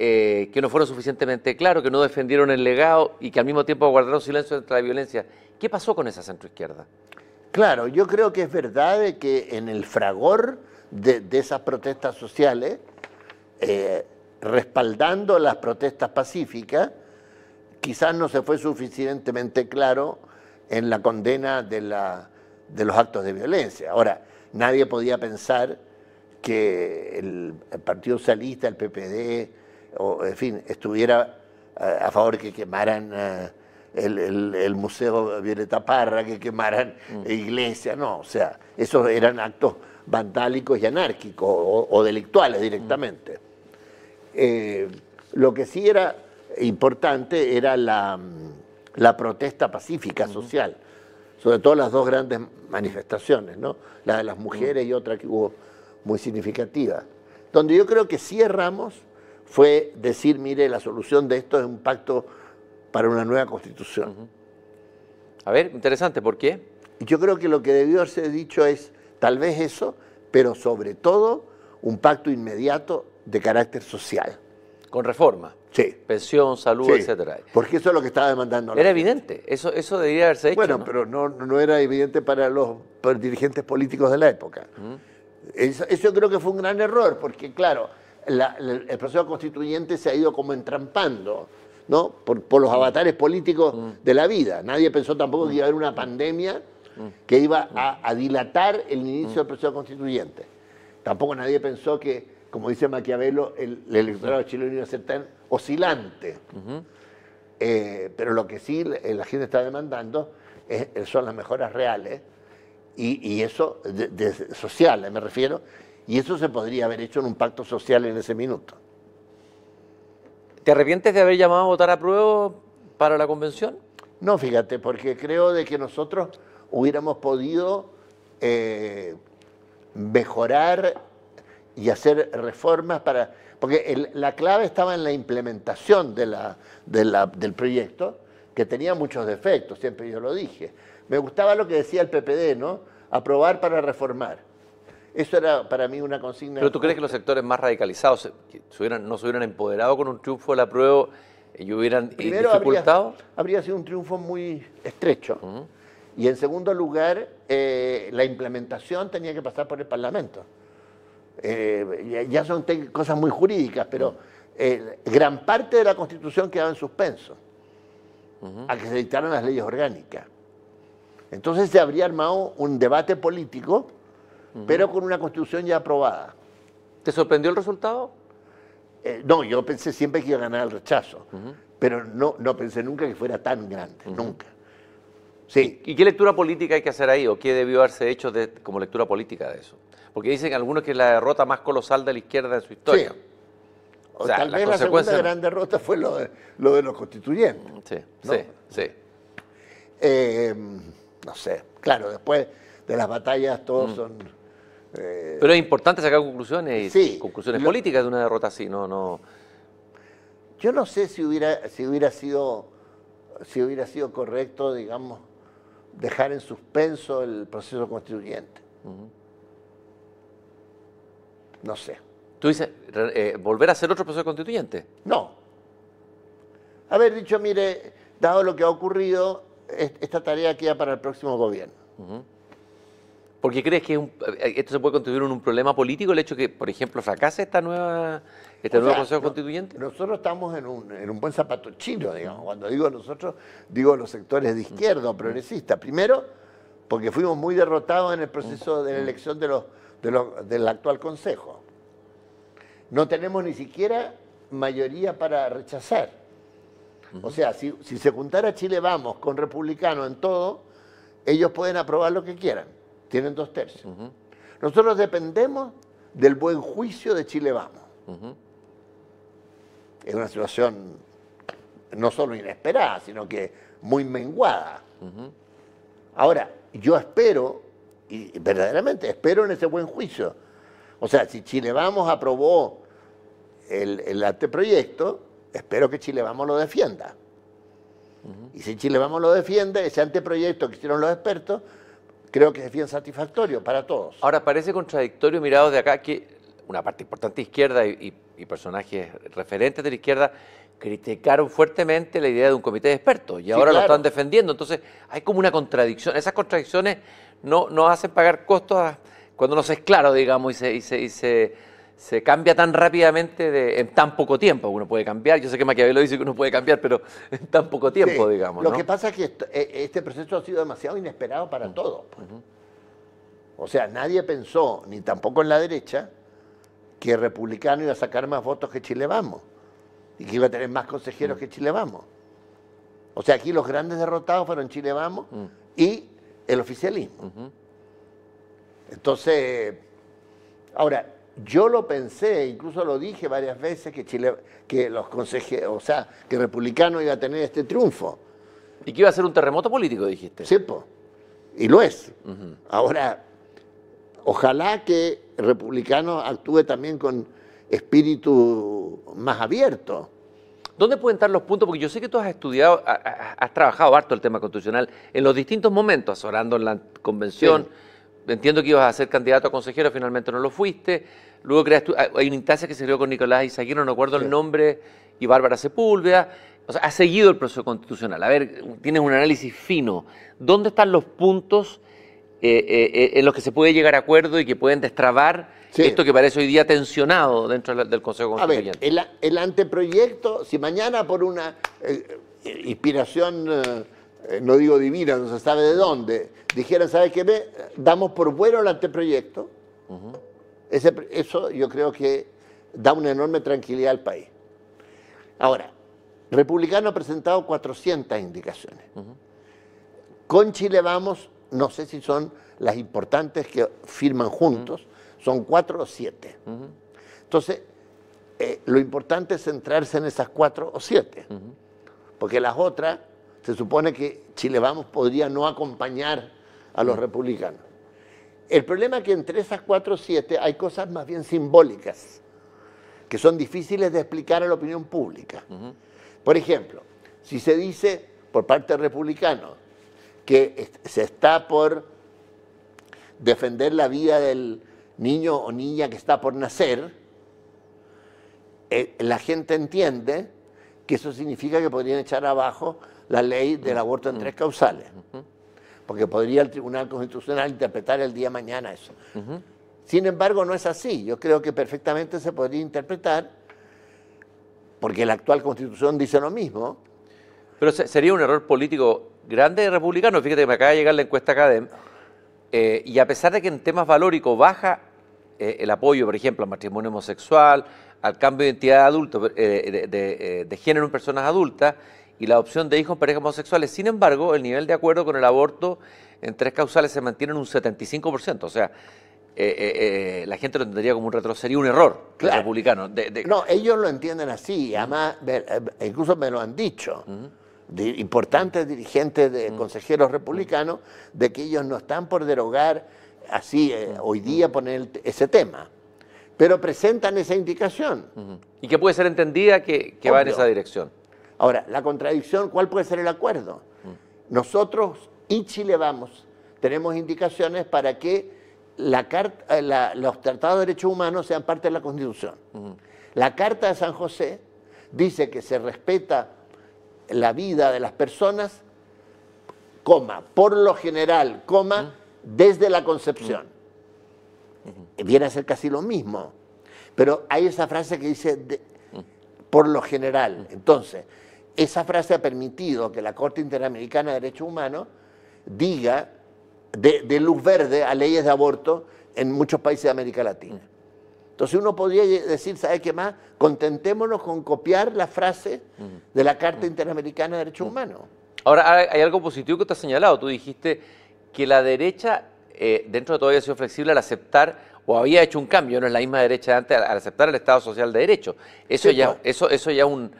eh, que no fueron suficientemente claros, que no defendieron el legado y que al mismo tiempo guardaron silencio contra la violencia. ¿Qué pasó con esa centroizquierda? Claro, yo creo que es verdad que en el fragor de, esas protestas sociales, eh, respaldando las protestas pacíficas, quizás no se fue suficientemente claro en la condena de los actos de violencia. Ahora, nadie podía pensar que el, Partido Socialista, el PPD, en fin, estuviera eh, a, favor que quemaran eh, el, Museo Violeta Parra, que quemaran mm. iglesias, no, o sea, esos eran actos vandálicos y anárquicos o, delictuales directamente. Mm. Eh, lo que sí era importante era la, protesta pacífica, social, sobre todo las dos grandes manifestaciones, ¿no? la de las mujeres y otra que hubo muy significativa. Donde yo creo que sí erramos fue decir, mire, la solución de esto es un pacto para una nueva constitución. A ver, interesante, ¿por qué? Yo creo que lo que debió haberse dicho es tal vez eso, pero sobre todo un pacto inmediato de carácter social. Con reforma. Sí. Pensión, salud, etcétera. Porque eso es lo que estaba demandando. Era evidente, eso, eso debería haberse hecho. Bueno, pero no, no, era evidente para los, dirigentes políticos de la época. Eso, creo que fue un gran error, porque claro, el proceso constituyente se ha ido como entrampando, ¿no? Por, los mm. avatares políticos mm. de la vida. Nadie pensó tampoco que iba a haber una mm. pandemia que iba a, dilatar el inicio del proceso constituyente. Tampoco nadie pensó que, como dice Maquiavelo, el, electorado chileno iba a ser tan oscilante. Eh, pero lo que sí la gente está demandando son las mejoras reales y, eso, de, social eh, me refiero, y eso se podría haber hecho en un pacto social en ese minuto. ¿Te arrepientes de haber llamado a votar a prueba para la convención? No, fíjate, porque creo de que nosotros hubiéramos podido eh, mejorar y hacer reformas para... Porque la clave estaba en la implementación del proyecto, que tenía muchos defectos, siempre yo lo dije. Me gustaba lo que decía el PPD, ¿no? Aprobar para reformar. Eso era para mí una consigna. ¿Pero tú crees que los sectores más radicalizados no se hubieran empoderado con un triunfo de la prueba y hubieran eh, Primero dificultado? Habría, sido un triunfo muy estrecho. Y en segundo lugar, eh, la implementación tenía que pasar por el Parlamento. Eh, ya son cosas muy jurídicas, pero gran parte de la Constitución quedaba en suspenso a que se dictaran las leyes orgánicas. Entonces se habría armado un debate político, pero con una constitución ya aprobada. ¿Te sorprendió el resultado? Eh, no, yo pensé siempre que iba a ganar el rechazo, pero no, no pensé nunca que fuera tan grande, nunca. Sí. ¿Y, qué lectura política hay que hacer ahí o qué debió haberse hecho como lectura política de eso? Porque dicen algunos que es la derrota más colosal de la izquierda en su historia. Sí. O, tal vez la segunda gran derrota fue lo de, los constituyentes. Sí, sí, sí. Eh, no sé. Claro, después de las batallas todos mm. son... Eh, Pero es importante sacar conclusiones, y conclusiones políticas de una derrota así, no, no. Yo no sé si hubiera, si hubiera sido, si hubiera sido correcto, digamos, dejar en suspenso el proceso constituyente. No sé. ¿Tú dices eh, volver a hacer otro proceso constituyente? No. Haber dicho, mire, dado lo que ha ocurrido, esta tarea queda para el próximo gobierno. ¿Por qué crees que esto se puede constituir en un problema político el hecho que, por ejemplo, fracase esta nueva, este nuevo Consejo Constituyente? Nosotros estamos en un, en un, buen zapato chino, digamos. Cuando digo nosotros, digo los sectores de izquierda o progresista. Primero, porque fuimos muy derrotados en el proceso de la elección del actual Consejo. No tenemos ni siquiera mayoría para rechazar. O sea, si, se juntara Chile Vamos con Republicano en todo, ellos pueden aprobar lo que quieran. Tienen dos tercios. Nosotros dependemos del buen juicio de Chile Vamos. Es una situación no solo inesperada, sino que muy menguada. Ahora, yo espero, y verdaderamente espero en ese buen juicio. O sea, si Chile Vamos aprobó el, el anteproyecto, Espero que Chile Vamos lo defienda. Y si Chile Vamos lo defiende, ese anteproyecto que hicieron los expertos, creo que es bien satisfactorio para todos. Ahora, parece contradictorio mirado de acá que una parte importante izquierda y, personajes referentes de la izquierda criticaron fuertemente la idea de un comité de expertos y ahora lo están defendiendo. Entonces hay como una contradicción. Esas contradicciones no nos hacen pagar costos cuando no se es claro, digamos, y y se se cambia tan rápidamente en tan poco tiempo. Uno puede cambiar, yo sé que Maquiavelo dice que uno puede cambiar, pero en tan poco tiempo, digamos. Lo que pasa es que e-, este proceso ha sido demasiado inesperado para todos. Pues. O sea, nadie pensó, ni tampoco en la derecha, que el republicano iba a sacar más votos que Chile Vamos y que iba a tener más consejeros mm. que Chile Vamos. O sea, aquí los grandes derrotados fueron Chile Vamos mm. y el oficialismo. Entonces, ahora, yo lo pensé, incluso lo dije varias veces que Chile, que los o sea, que republicano iba a tener este triunfo. Y que iba a ser un terremoto político, dijiste. Sí, y lo es. Ahora, ojalá que republicano actúe también con espíritu más abierto. ¿Dónde pueden estar los puntos? Porque yo sé que tú has estudiado, has trabajado harto el tema constitucional en los distintos momentos, orando en la convención entiendo que ibas a ser candidato a consejero, finalmente no lo fuiste. Luego creas ah, hay una instancia que se dio con Nicolás Isaguirre, no recuerdo el nombre, y Bárbara Sepúlveda. O sea, has seguido el proceso constitucional. A ver, tienes un análisis fino. ¿Dónde están los puntos eh, eh, eh, en los que se puede llegar a acuerdo y que pueden destrabar esto que parece hoy día tensionado dentro del Consejo Constituyente? el, anteproyecto, si mañana por una inspiración eh, no digo divina, no se sabe de dónde, dijeran, ¿sabes qué? Damos por bueno el anteproyecto. eso yo creo que da una enorme tranquilidad al país. Ahora, Republicano ha presentado 400 indicaciones. Con Chile Vamos, no sé si son las importantes que firman juntos, son cuatro o siete. Entonces, eh, lo importante es centrarse en esas cuatro o siete, porque las otras se supone que Chile Vamos podría no acompañar a los mm. republicanos. El problema es que entre esas cuatro o siete hay cosas más bien simbólicas que son difíciles de explicar a la opinión pública. Por ejemplo, si se dice por parte del republicano que se está por defender la vida del niño o niña que está por nacer, eh, la gente entiende que eso significa que podrían echar abajo la ley del mm. aborto en tres causales, porque podría el Tribunal Constitucional interpretar el día mañana eso. Sin embargo, no es así. Yo creo que perfectamente se podría interpretar, porque la actual Constitución dice lo mismo. Pero sería un error político grande de republicanos. Fíjate que me acaba de llegar la encuesta Academ, eh, y a pesar de que en temas valóricos baja eh, el apoyo, por ejemplo, al matrimonio homosexual, al cambio de identidad adulto, eh, de, de, de, género en personas adultas, y la adopción de hijos en parejas homosexuales. Sin embargo, el nivel de acuerdo con el aborto en tres causales se mantiene en un 75%. O sea, eh, eh, eh, la gente lo entendería como un retroceso, un error republicano. No, ellos lo entienden así, además, incluso me lo han dicho. importantes dirigentes de consejeros republicanos, de que ellos no están por derogar así hoy día poner ese tema, pero presentan esa indicación. Y que puede ser entendida que va en esa dirección. Ahora, la contradicción, ¿cuál puede ser el acuerdo? Nosotros y Chile vamos, tenemos indicaciones para que eh, los tratados de derechos humanos sean parte de la Constitución. La Carta de San José dice que se respeta la vida de las personas, coma, por lo general, coma, desde la concepción. Eh, viene a ser casi lo mismo. Pero hay esa frase que dice, por lo general. Entonces, esa frase ha permitido que la Corte Interamericana de Derechos Humanos diga de, luz verde a leyes de aborto en muchos países de América Latina. Entonces uno podría decir, ¿sabe qué más? Contentémonos con copiar la frase de la Carta Interamericana de Derechos Humanos. Ahora, hay algo positivo que te has señalado. Tú dijiste que la derecha, eh, dentro de todo, había sido flexible al aceptar o había hecho un cambio, no es la misma derecha de antes, al aceptar el Estado Social de Derecho. Eso ya, es eso, eso ya un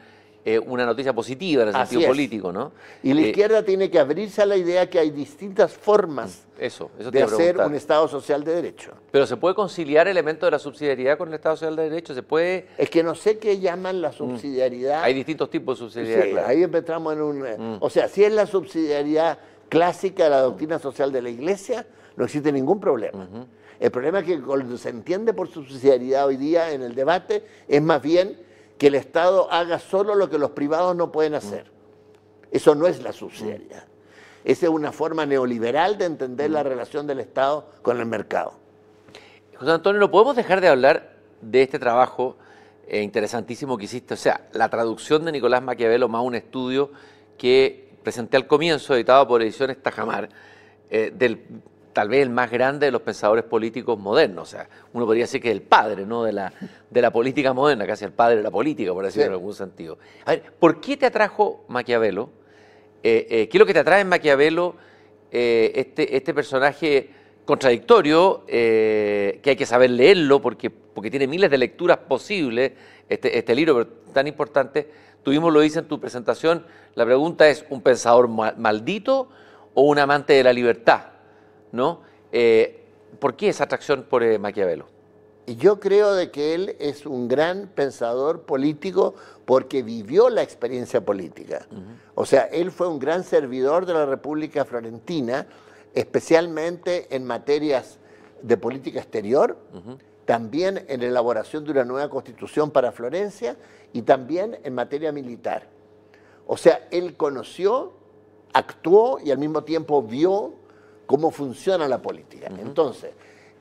eh, una noticia positiva en el sentido político, ¿no? Y la eh, izquierda tiene que abrirse a la idea que hay distintas formas de hacer un Estado social de derecho. Pero ¿se puede conciliar elementos de la subsidiariedad con el Estado social de derecho? ¿Se puede...? Es que no sé qué llaman la subsidiariedad. Hay distintos tipos de subsidiariedad. ahí empezamos en un... Eh, mm. O sea, si es la subsidiariedad clásica de la doctrina social de la Iglesia, no existe ningún problema. El problema es que cuando se entiende por subsidiariedad hoy día en el debate es más bien que el Estado haga solo lo que los privados no pueden hacer. Eso no es la subsidiariedad. Esa es una forma neoliberal de entender la relación del Estado con el mercado. José Antonio, no podemos dejar de hablar de este trabajo eh, interesantísimo que hiciste, o sea, la traducción de Nicolás Maquiavelo más un estudio que presenté al comienzo, editado por Ediciones Tajamar, eh, del tal vez el más grande de los pensadores políticos modernos. O sea, uno podría decir que es el padre ¿no? de, la, de la política moderna, casi el padre de la política, por decirlo en algún sentido. A ver, ¿por qué te atrajo Maquiavelo? Eh, eh, ¿Qué es lo que te atrae en Maquiavelo eh, este, este personaje contradictorio, que hay que saber leerlo porque, porque tiene miles de lecturas posibles, este, este libro tan importante? Tuvimos lo dice en tu presentación, la pregunta es, ¿un pensador maldito o un amante de la libertad? ¿no? Eh, ¿Por qué esa atracción por eh, Maquiavelo? Yo creo de que él es un gran pensador político porque vivió la experiencia política. O sea, él fue un gran servidor de la República Florentina, especialmente en materias de política exterior, también en la elaboración de una nueva constitución para Florencia y también en materia militar. O sea, él conoció, actuó y al mismo tiempo vio cómo funciona la política. Entonces,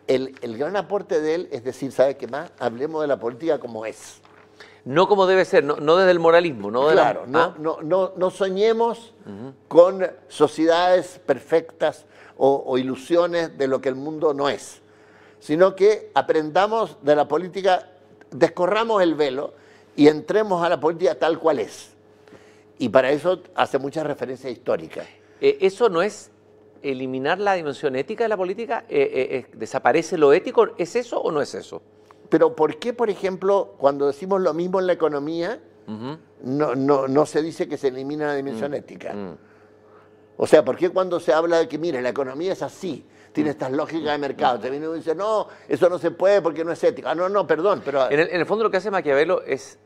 el, gran aporte de él es decir, ¿sabe qué más? Hablemos de la política como es. No como debe ser, no, desde el moralismo, no Claro, ¿ah? no, no, soñemos con sociedades perfectas o, ilusiones de lo que el mundo no es, sino que aprendamos de la política, descorramos el velo y entremos a la política tal cual es. Y para eso hace muchas referencias históricas. Eh, eso no es eliminar la dimensión ética de la política, eh, eh, eh, ¿desaparece lo ético? ¿Es eso o no es eso? Pero ¿por qué, por ejemplo, cuando decimos lo mismo en la economía, no, no, se dice que se elimina la dimensión mm, ética? Mm. O sea, ¿por qué cuando se habla de que, mire, la economía es así, tiene mm. estas lógicas de mercado. Te uno dice, no, eso no se puede porque no es ético. Ah, no, no, perdón. Pero... En, el, fondo lo que hace Maquiavelo es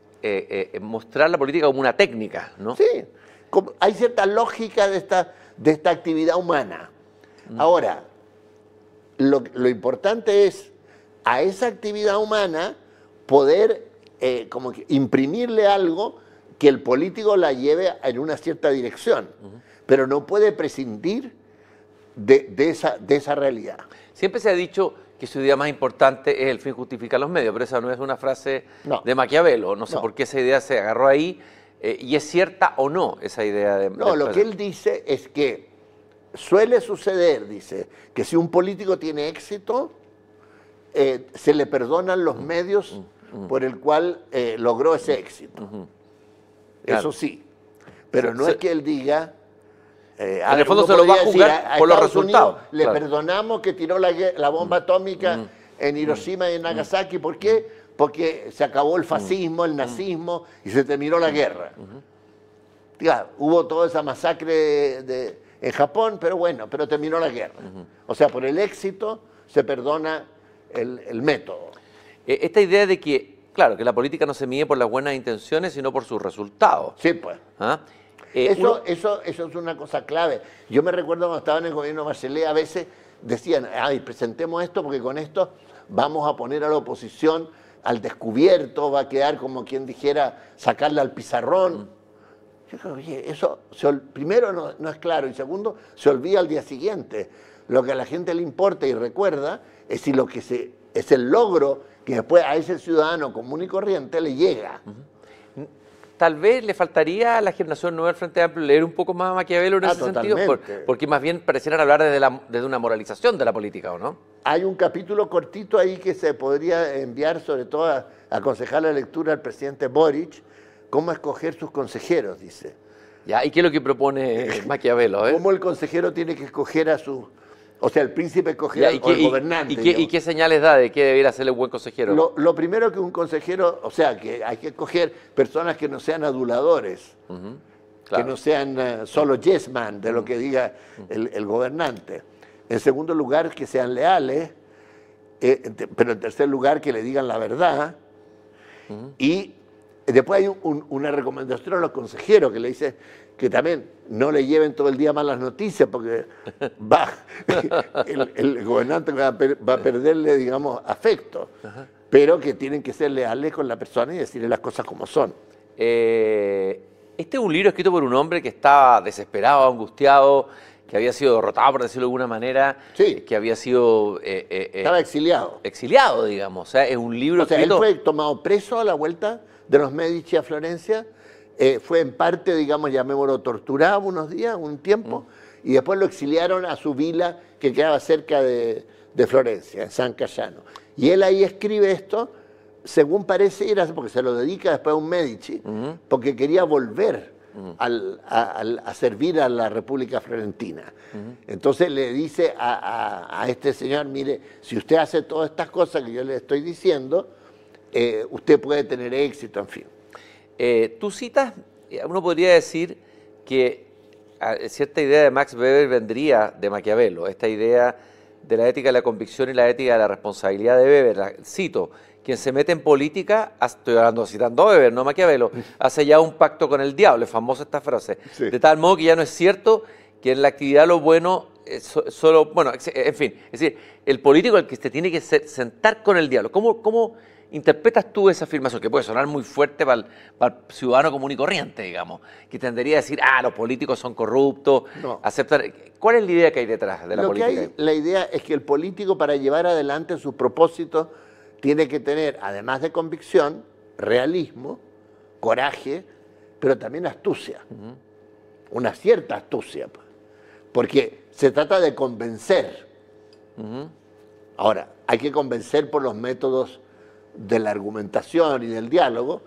mostrar la política como una técnica, ¿no? Sí. hay cierta lógica de esta, de esta actividad humana. Ahora, lo, importante es a esa actividad humana poder eh, como imprimirle algo que el político la lleve en una cierta dirección, pero no puede prescindir de, esa, de esa realidad. Siempre se ha dicho que su idea más importante es el fin justifica los medios, pero esa no es una frase de Maquiavelo, no sé por qué esa idea se agarró ahí, eh, ¿Y es cierta o no esa idea de... No, lo que él dice es que suele suceder, dice, que si un político tiene éxito, eh, se le perdonan los mm, medios mm, mm. por el cual eh, logró ese éxito. Eso sí. Pero no es que él diga... Eh, en el fondo se lo va a jugar por los resultados. Le perdonamos que tiró la, la bomba atómica en Hiroshima y en Nagasaki. ¿Por qué? porque se acabó el mm. fascismo, el mm. nazismo y se terminó la mm. guerra. Diga, hubo toda esa masacre en Japón, pero bueno, pero terminó la guerra. O sea, por el éxito se perdona el, método. E, esta idea de que, claro, que la política no se mide por las buenas intenciones, sino por sus resultados. Sí, pues. ¿Ah? Eh, eso, es una cosa clave. Yo me recuerdo cuando estaba en el gobierno de Bachelet, a veces decían, ay, presentemos esto porque con esto vamos a poner a la oposición al descubierto, va a quedar como quien dijera sacarla al pizarrón. oye, eso primero no, es claro y segundo se olvida al día siguiente. Lo que a la gente le importa y recuerda es si lo que se, es el logro que después a ese ciudadano común y corriente le llega tal vez le faltaría a la generación nueva del Frente Amplio leer un poco más a Maquiavelo en ah, ese sentido, porque más bien pareciera hablar de una moralización de la política, ¿o no? Hay un capítulo cortito ahí que se podría enviar, sobre todo a aconsejar la lectura al presidente Boric, cómo escoger sus consejeros, dice. ¿y qué es lo que propone Maquiavelo? Eh? ¿Cómo el consejero tiene que escoger a sus o sea, el príncipe escogerá al gobernante. Y, qué, señales da de qué debiera ser el buen consejero? Lo, primero que un consejero, o sea, que hay que escoger personas que no sean aduladores, que no sean eh, solo yes de lo que diga el, gobernante. En segundo lugar, que sean leales, eh, pero en tercer lugar, que le digan la verdad. Y después hay una recomendación a los consejeros que le dice, que también no le lleven todo el día malas noticias, porque va, el, gobernante va a, perderle, digamos, afecto, pero que tienen que ser leales con la persona y decirle las cosas como son. Eh, este es un libro escrito por un hombre que estaba desesperado, angustiado, que había sido derrotado, por decirlo de alguna manera, sí. que había sido... Eh, eh, estaba exiliado. Exiliado, digamos. O sea, es un libro... O sea, él fue tomado preso a la vuelta de los Medici a Florencia eh, fue en parte, digamos, llamémoslo torturado unos días, un tiempo, y después lo exiliaron a su vila que quedaba cerca de, Florencia, en San Cayano. Y él ahí escribe esto, según parece, era porque se lo dedica después a un Medici, porque quería volver. a, servir a la República Florentina. Entonces le dice a, este señor, mire, si usted hace todas estas cosas que yo le estoy diciendo, eh, usted puede tener éxito, en fin. Eh, tú citas, eh, uno podría decir que ah, cierta idea de Max Weber vendría de Maquiavelo, esta idea de la ética de la convicción y la ética de la responsabilidad de Weber. cito, quien se mete en política, estoy hablando, citando a Weber, no Maquiavelo, hace ya un pacto con el diablo, es famosa esta frase. De tal modo que ya no es cierto que en la actividad lo bueno eh, solo, bueno, en fin, es decir, el político el que se tiene que sentar con el diablo. ¿Cómo, cómo interpretas tú esa afirmación? Que puede sonar muy fuerte para el, ciudadano común y corriente, digamos, que tendería a decir, ah, los políticos son corruptos, no. aceptar. ¿Cuál es la idea que hay detrás de la política? la idea es que el político para llevar adelante sus propósitos tiene que tener, además de convicción, realismo, coraje, pero también astucia, una cierta astucia, pues. porque se trata de convencer. Ahora, hay que convencer por los métodos de la argumentación y del diálogo,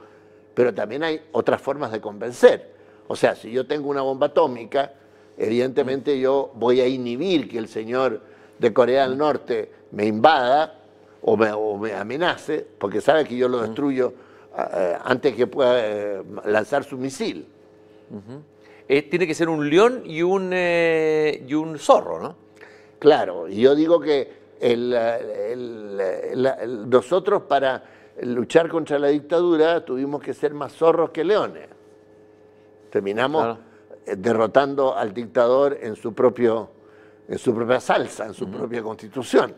pero también hay otras formas de convencer. O sea, si yo tengo una bomba atómica, evidentemente yo voy a inhibir que el señor de Corea del Norte me invada o me, amenace, porque sabe que yo lo destruyo eh, antes que pueda eh, lanzar su misil. Eh, tiene que ser un león y un, y un zorro, ¿no? Claro, y yo digo que eh, eh, nosotros para luchar contra la dictadura tuvimos que ser más zorros que leones. Terminamos eh, derrotando al dictador en su, propio, en su propia salsa, en su propia constitución.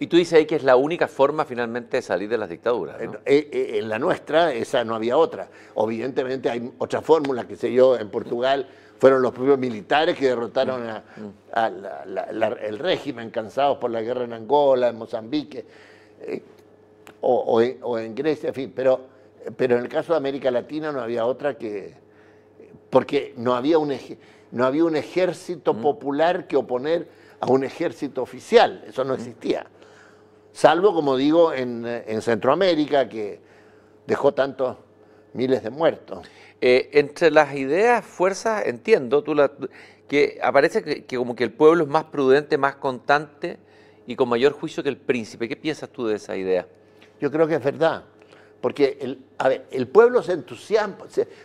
Y tú dices ahí que es la única forma finalmente de salir de las dictaduras. En, la nuestra, esa no había otra. Obviamente hay otras fórmulas, que sé yo, en Portugal fueron los propios militares que derrotaron mm, a, mm. el régimen, cansados por la guerra en Angola, en Mozambique, eh, o, en, Grecia, en fin. Pero, pero en el caso de América Latina no había otra que... Porque no había un, no había un ejército mm. popular que oponer a un ejército oficial, eso no existía. Salvo, como digo, en, eh, en Centroamérica, que dejó tantos miles de muertos. Eh, entre las ideas, fuerzas, entiendo, tú que aparece que, como que el pueblo es más prudente, más constante y con mayor juicio que el príncipe. ¿Qué piensas tú de esa idea? Yo creo que es verdad, porque el, pueblo se entusiasma,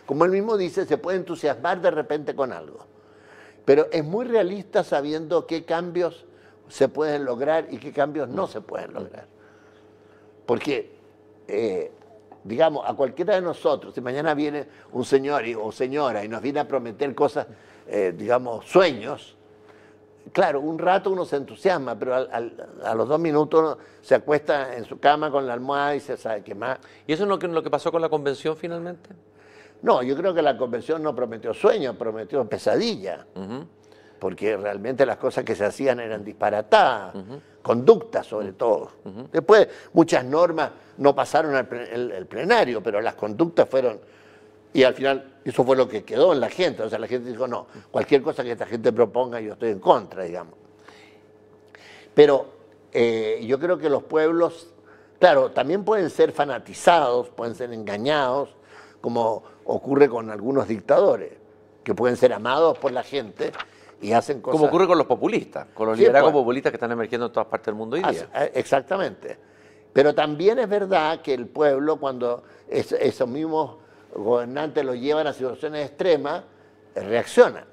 como él mismo dice, se puede entusiasmar de repente con algo, pero es muy realista sabiendo qué cambios se pueden lograr y qué cambios no se pueden lograr. Porque eh, digamos, a cualquiera de nosotros, si mañana viene un señor o señora y nos viene a prometer cosas, eh, digamos, sueños, claro, un rato uno se entusiasma, pero a los dos minutos se acuesta en su cama con la almohada y se sabe que más. ¿Y eso es lo que pasó con la convención finalmente? No, yo creo que la convención no prometió sueños, prometió pesadilla, porque realmente las cosas que se hacían eran disparatadas conductas sobre todo. Después muchas normas no pasaron al plenario, pero las conductas fueron... Y al final eso fue lo que quedó en la gente. O sea, la gente dijo, no, cualquier cosa que esta gente proponga yo estoy en contra, digamos. Pero eh, yo creo que los pueblos, claro, también pueden ser fanatizados, pueden ser engañados, como ocurre con algunos dictadores, que pueden ser amados por la gente, y hacen cosas. Como ocurre con los populistas, con los liderazgos pues. populistas que están emergiendo en todas partes del mundo hoy día. Eh, exactamente. Pero también es verdad que el pueblo, cuando esos mismos gobernantes los llevan a situaciones extremas, eh, reaccionan.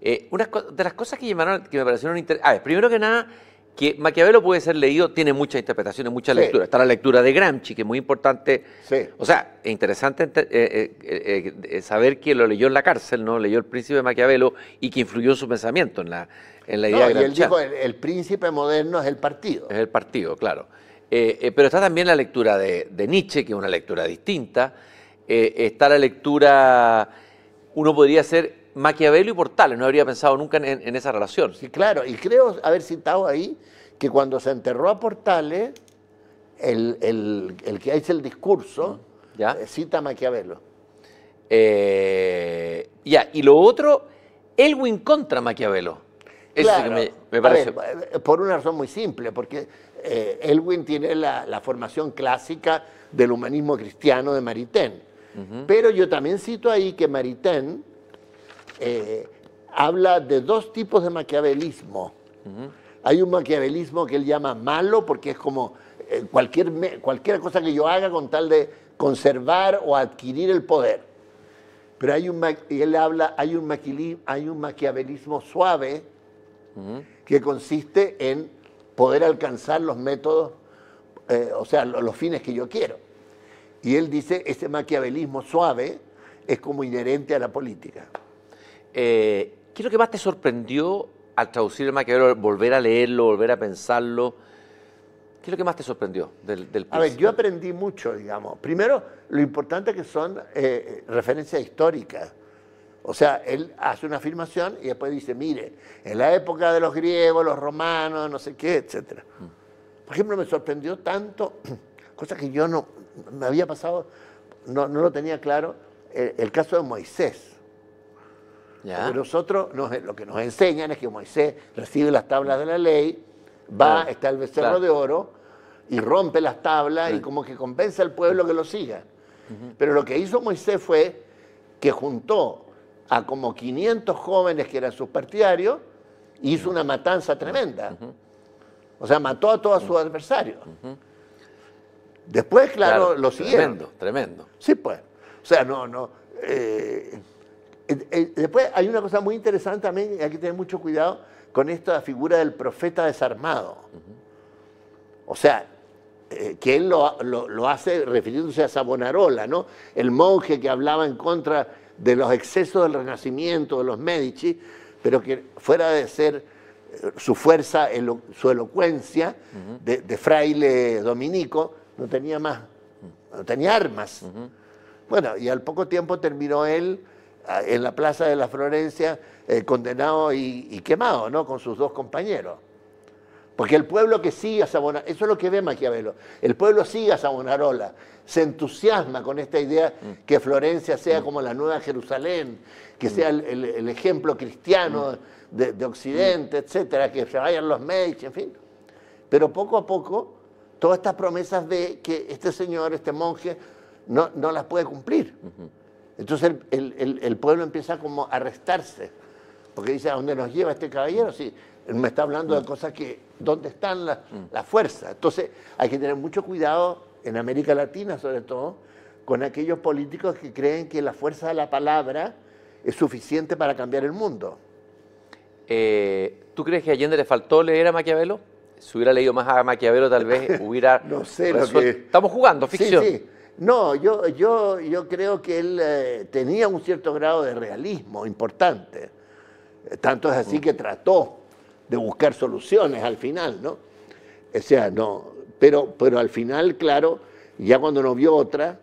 Eh, una de las cosas que, llamaron, que me parecieron interesantes. ver, primero que nada, que Maquiavelo puede ser leído, tiene muchas interpretaciones, muchas lecturas. Está la lectura de Gramsci, que es muy importante. O sea, es interesante eh, eh, eh, saber que lo leyó en la cárcel, ¿no? Leyó el príncipe Maquiavelo y que influyó en su pensamiento, en la, idea de Gramsci. Y él dijo, el, príncipe moderno es el partido. Es el partido, claro. pero está también la lectura de, de, Nietzsche, que es una lectura distinta. está la lectura, uno podría ser Maquiavelo y Portales, no habría pensado nunca en, esa relación. Sí, claro, y creo haber citado ahí que cuando se enterró a Portales, el, que hace el discurso eh, cita a Maquiavelo. Eh, ya, y lo otro, Elwin contra Maquiavelo. me, parece. Eh, por una razón muy simple, porque Elwin tiene la, formación clásica del humanismo cristiano de Maritain. Pero yo también cito ahí que Maritain eh, habla de dos tipos de maquiavelismo. Hay un maquiavelismo que él llama malo porque es como eh, cualquier, cualquier cosa que yo haga con tal de conservar o adquirir el poder. Pero hay un, él habla, hay un, hay un maquiavelismo suave que consiste en poder alcanzar los métodos, eh, o sea, los fines que yo quiero. Y él dice, ese maquiavelismo suave es como inherente a la política. Eh, ¿Qué es lo que más te sorprendió al traducir el Maquiavelo, volver a leerlo, volver a pensarlo? ¿Qué es lo que más te sorprendió del, A ver, yo aprendí mucho, digamos. Primero, lo importante que son eh, referencias históricas. O sea, él hace una afirmación y después dice, mire, en la época de los griegos, los romanos, no sé qué, etc. Por ejemplo, me sorprendió tanto, cosa que yo no, me había pasado, no, lo tenía claro, el caso de Moisés nosotros lo que nos enseñan es que Moisés recibe las tablas de la ley, va, está el becerro de oro y rompe las tablas y como que compensa al pueblo que lo siga. Pero lo que hizo Moisés fue que juntó a como 500 jóvenes que eran sus partidarios y hizo una matanza tremenda. O sea, mató a todos sus adversarios. Después, claro, lo siguieron. Tremendo, tremendo. Sí, pues. O sea, no, no. Eh, eh, eh, después hay una cosa muy interesante también, hay que tener mucho cuidado con esta figura del profeta desarmado. O sea, eh, que él lo, hace refiriéndose a Sabonarola ¿no? El monje que hablaba en contra de los excesos del Renacimiento, de los Medici, pero que fuera de ser su fuerza, su elocuencia de, fraile dominico, no tenía más, no tenía armas. Bueno, y al poco tiempo terminó él en la Plaza de la Florencia, eh, condenado y, quemado, ¿no? Con sus dos compañeros. Porque el pueblo que sigue a Sabonarola eso es lo que ve Maquiavelo, el pueblo sigue a Sabonarola se entusiasma con esta idea mm. que Florencia sea mm. como la nueva Jerusalén, que mm. sea el, ejemplo cristiano de, Occidente, etcétera, que se vayan los meich en fin. Pero poco a poco, todas estas promesas de que este señor, este monje, no, no las puede cumplir. Entonces el, pueblo empieza como a restarse, porque dice, ¿a dónde nos lleva este caballero? Sí, me está hablando de mm. cosas que, ¿dónde están las la mm. fuerzas? Entonces hay que tener mucho cuidado, en América Latina sobre todo, con aquellos políticos que creen que la fuerza de la palabra es suficiente para cambiar el mundo. Eh, ¿Tú crees que a Allende le faltó leer a Maquiavelo? Si hubiera leído más a Maquiavelo, tal vez hubiera. no sé, lo que... estamos jugando, ficción. Sí, sí. No, yo, yo, yo creo que él eh, tenía un cierto grado de realismo importante. Eh, tanto es así que trató de buscar soluciones al final, ¿no? O sea, no, pero, pero al final, claro, ya cuando no vio otra,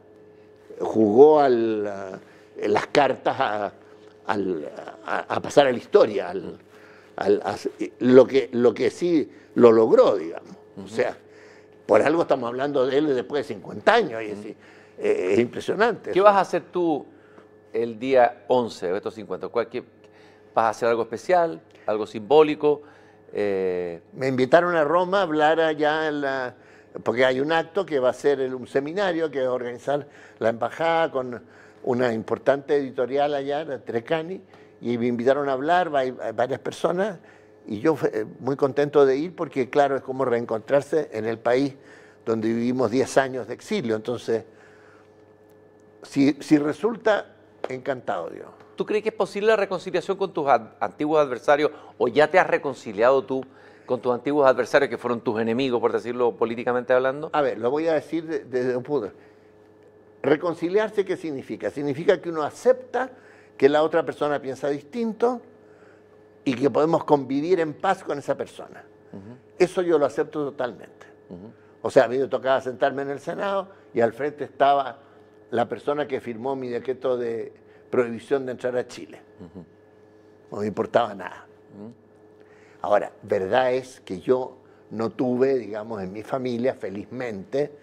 jugó al, eh, las cartas a, pasar a la historia, al, lo, que, lo que sí lo logró, digamos. O sea, por algo estamos hablando de él después de 50 años, eh, es, impresionante. ¿Qué vas a hacer tú el día 11 de estos 50? ¿Qué, ¿Vas a hacer algo especial, algo simbólico? Eh, me invitaron a Roma a hablar allá Porque hay un acto que va a ser un seminario que va a organizar la embajada con una importante editorial allá, Trecani, y me invitaron a hablar varias personas y yo eh, muy contento de ir porque, claro, es como reencontrarse en el país donde vivimos 10 años de exilio. Entonces, si, si resulta, encantado yo. ¿Tú crees que es posible la reconciliación con tus antiguos adversarios o ya te has reconciliado tú con tus antiguos adversarios que fueron tus enemigos, por decirlo políticamente hablando? A ver, lo voy a decir desde un punto. ¿Reconciliarse qué significa? Significa que uno acepta que la otra persona piensa distinto, y que podemos convivir en paz con esa persona. Eso yo lo acepto totalmente. O sea, a mí me tocaba sentarme en el Senado y al frente estaba la persona que firmó mi decreto de prohibición de entrar a Chile. No me importaba nada. Ahora, verdad es que yo no tuve, digamos, en mi familia, felizmente,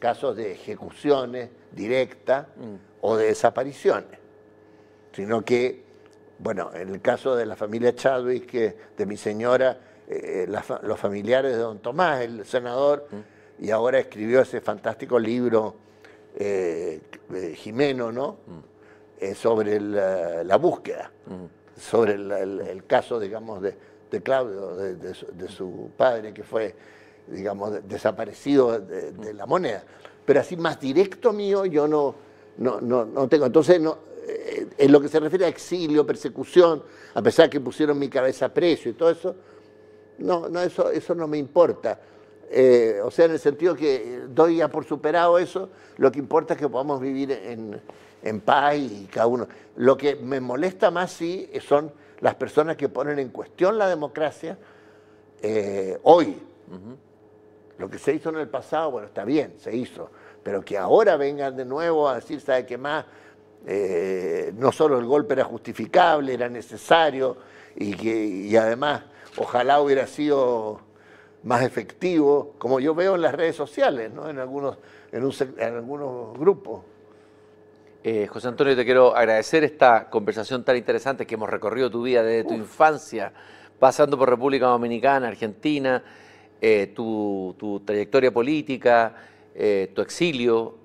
casos de ejecuciones directas mm. o de desapariciones, sino que bueno, en el caso de la familia Chadwick, que, de mi señora, eh, eh, los familiares de don Tomás, el senador, y ahora escribió ese fantástico libro, eh, Jimeno, ¿no? sobre la, búsqueda, sobre el, caso, digamos, de, Claudio, de, su, padre, que fue, digamos, desaparecido de, la moneda. Pero así más directo mío, yo no, no, no, no tengo. Entonces, no eh, en lo que se refiere a exilio, persecución, a pesar que pusieron mi cabeza a precio y todo eso, no, no eso, no me importa. Eh, o sea, en el sentido que doy ya por superado eso, lo que importa es que podamos vivir en, en paz y cada uno. Lo que me molesta más, sí, son las personas que ponen en cuestión la democracia eh, hoy. Lo que se hizo en el pasado, bueno, está bien, se hizo, pero que ahora vengan de nuevo a decir, ¿sabe qué más? Eh, no solo el golpe era justificable, era necesario y, que, además ojalá hubiera sido más efectivo, como yo veo en las redes sociales, en, algunos, en, algunos grupos. Eh, José Antonio, te quiero agradecer esta conversación tan interesante que hemos recorrido tu vida desde tu infancia, pasando por República Dominicana, Argentina, eh, tu, trayectoria política, tu exilio,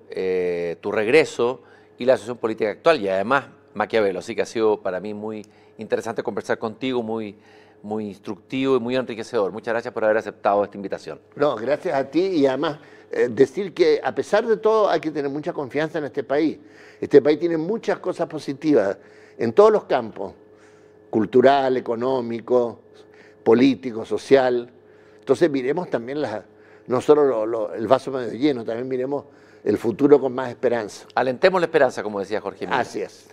tu regreso y la situación política actual y además Maquiavelo. Así que ha sido para mí muy interesante conversar contigo, muy, muy instructivo y muy enriquecedor. Muchas gracias por haber aceptado esta invitación. No, gracias a ti y además eh, decir que a pesar de todo hay que tener mucha confianza en este país. Este país tiene muchas cosas positivas en todos los campos, cultural, económico, político, social. Entonces miremos también la no solo el vaso medio lleno, también miremos el futuro con más esperanza. Alentemos la esperanza, como decía Jorge. Miguel. Así es.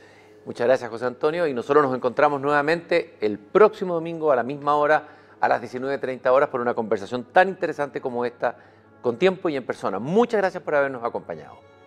Muchas gracias, José Antonio. Y nosotros nos encontramos nuevamente el próximo domingo a la misma hora, a las 19.30 horas, por una conversación tan interesante como esta, con tiempo y en persona. Muchas gracias por habernos acompañado.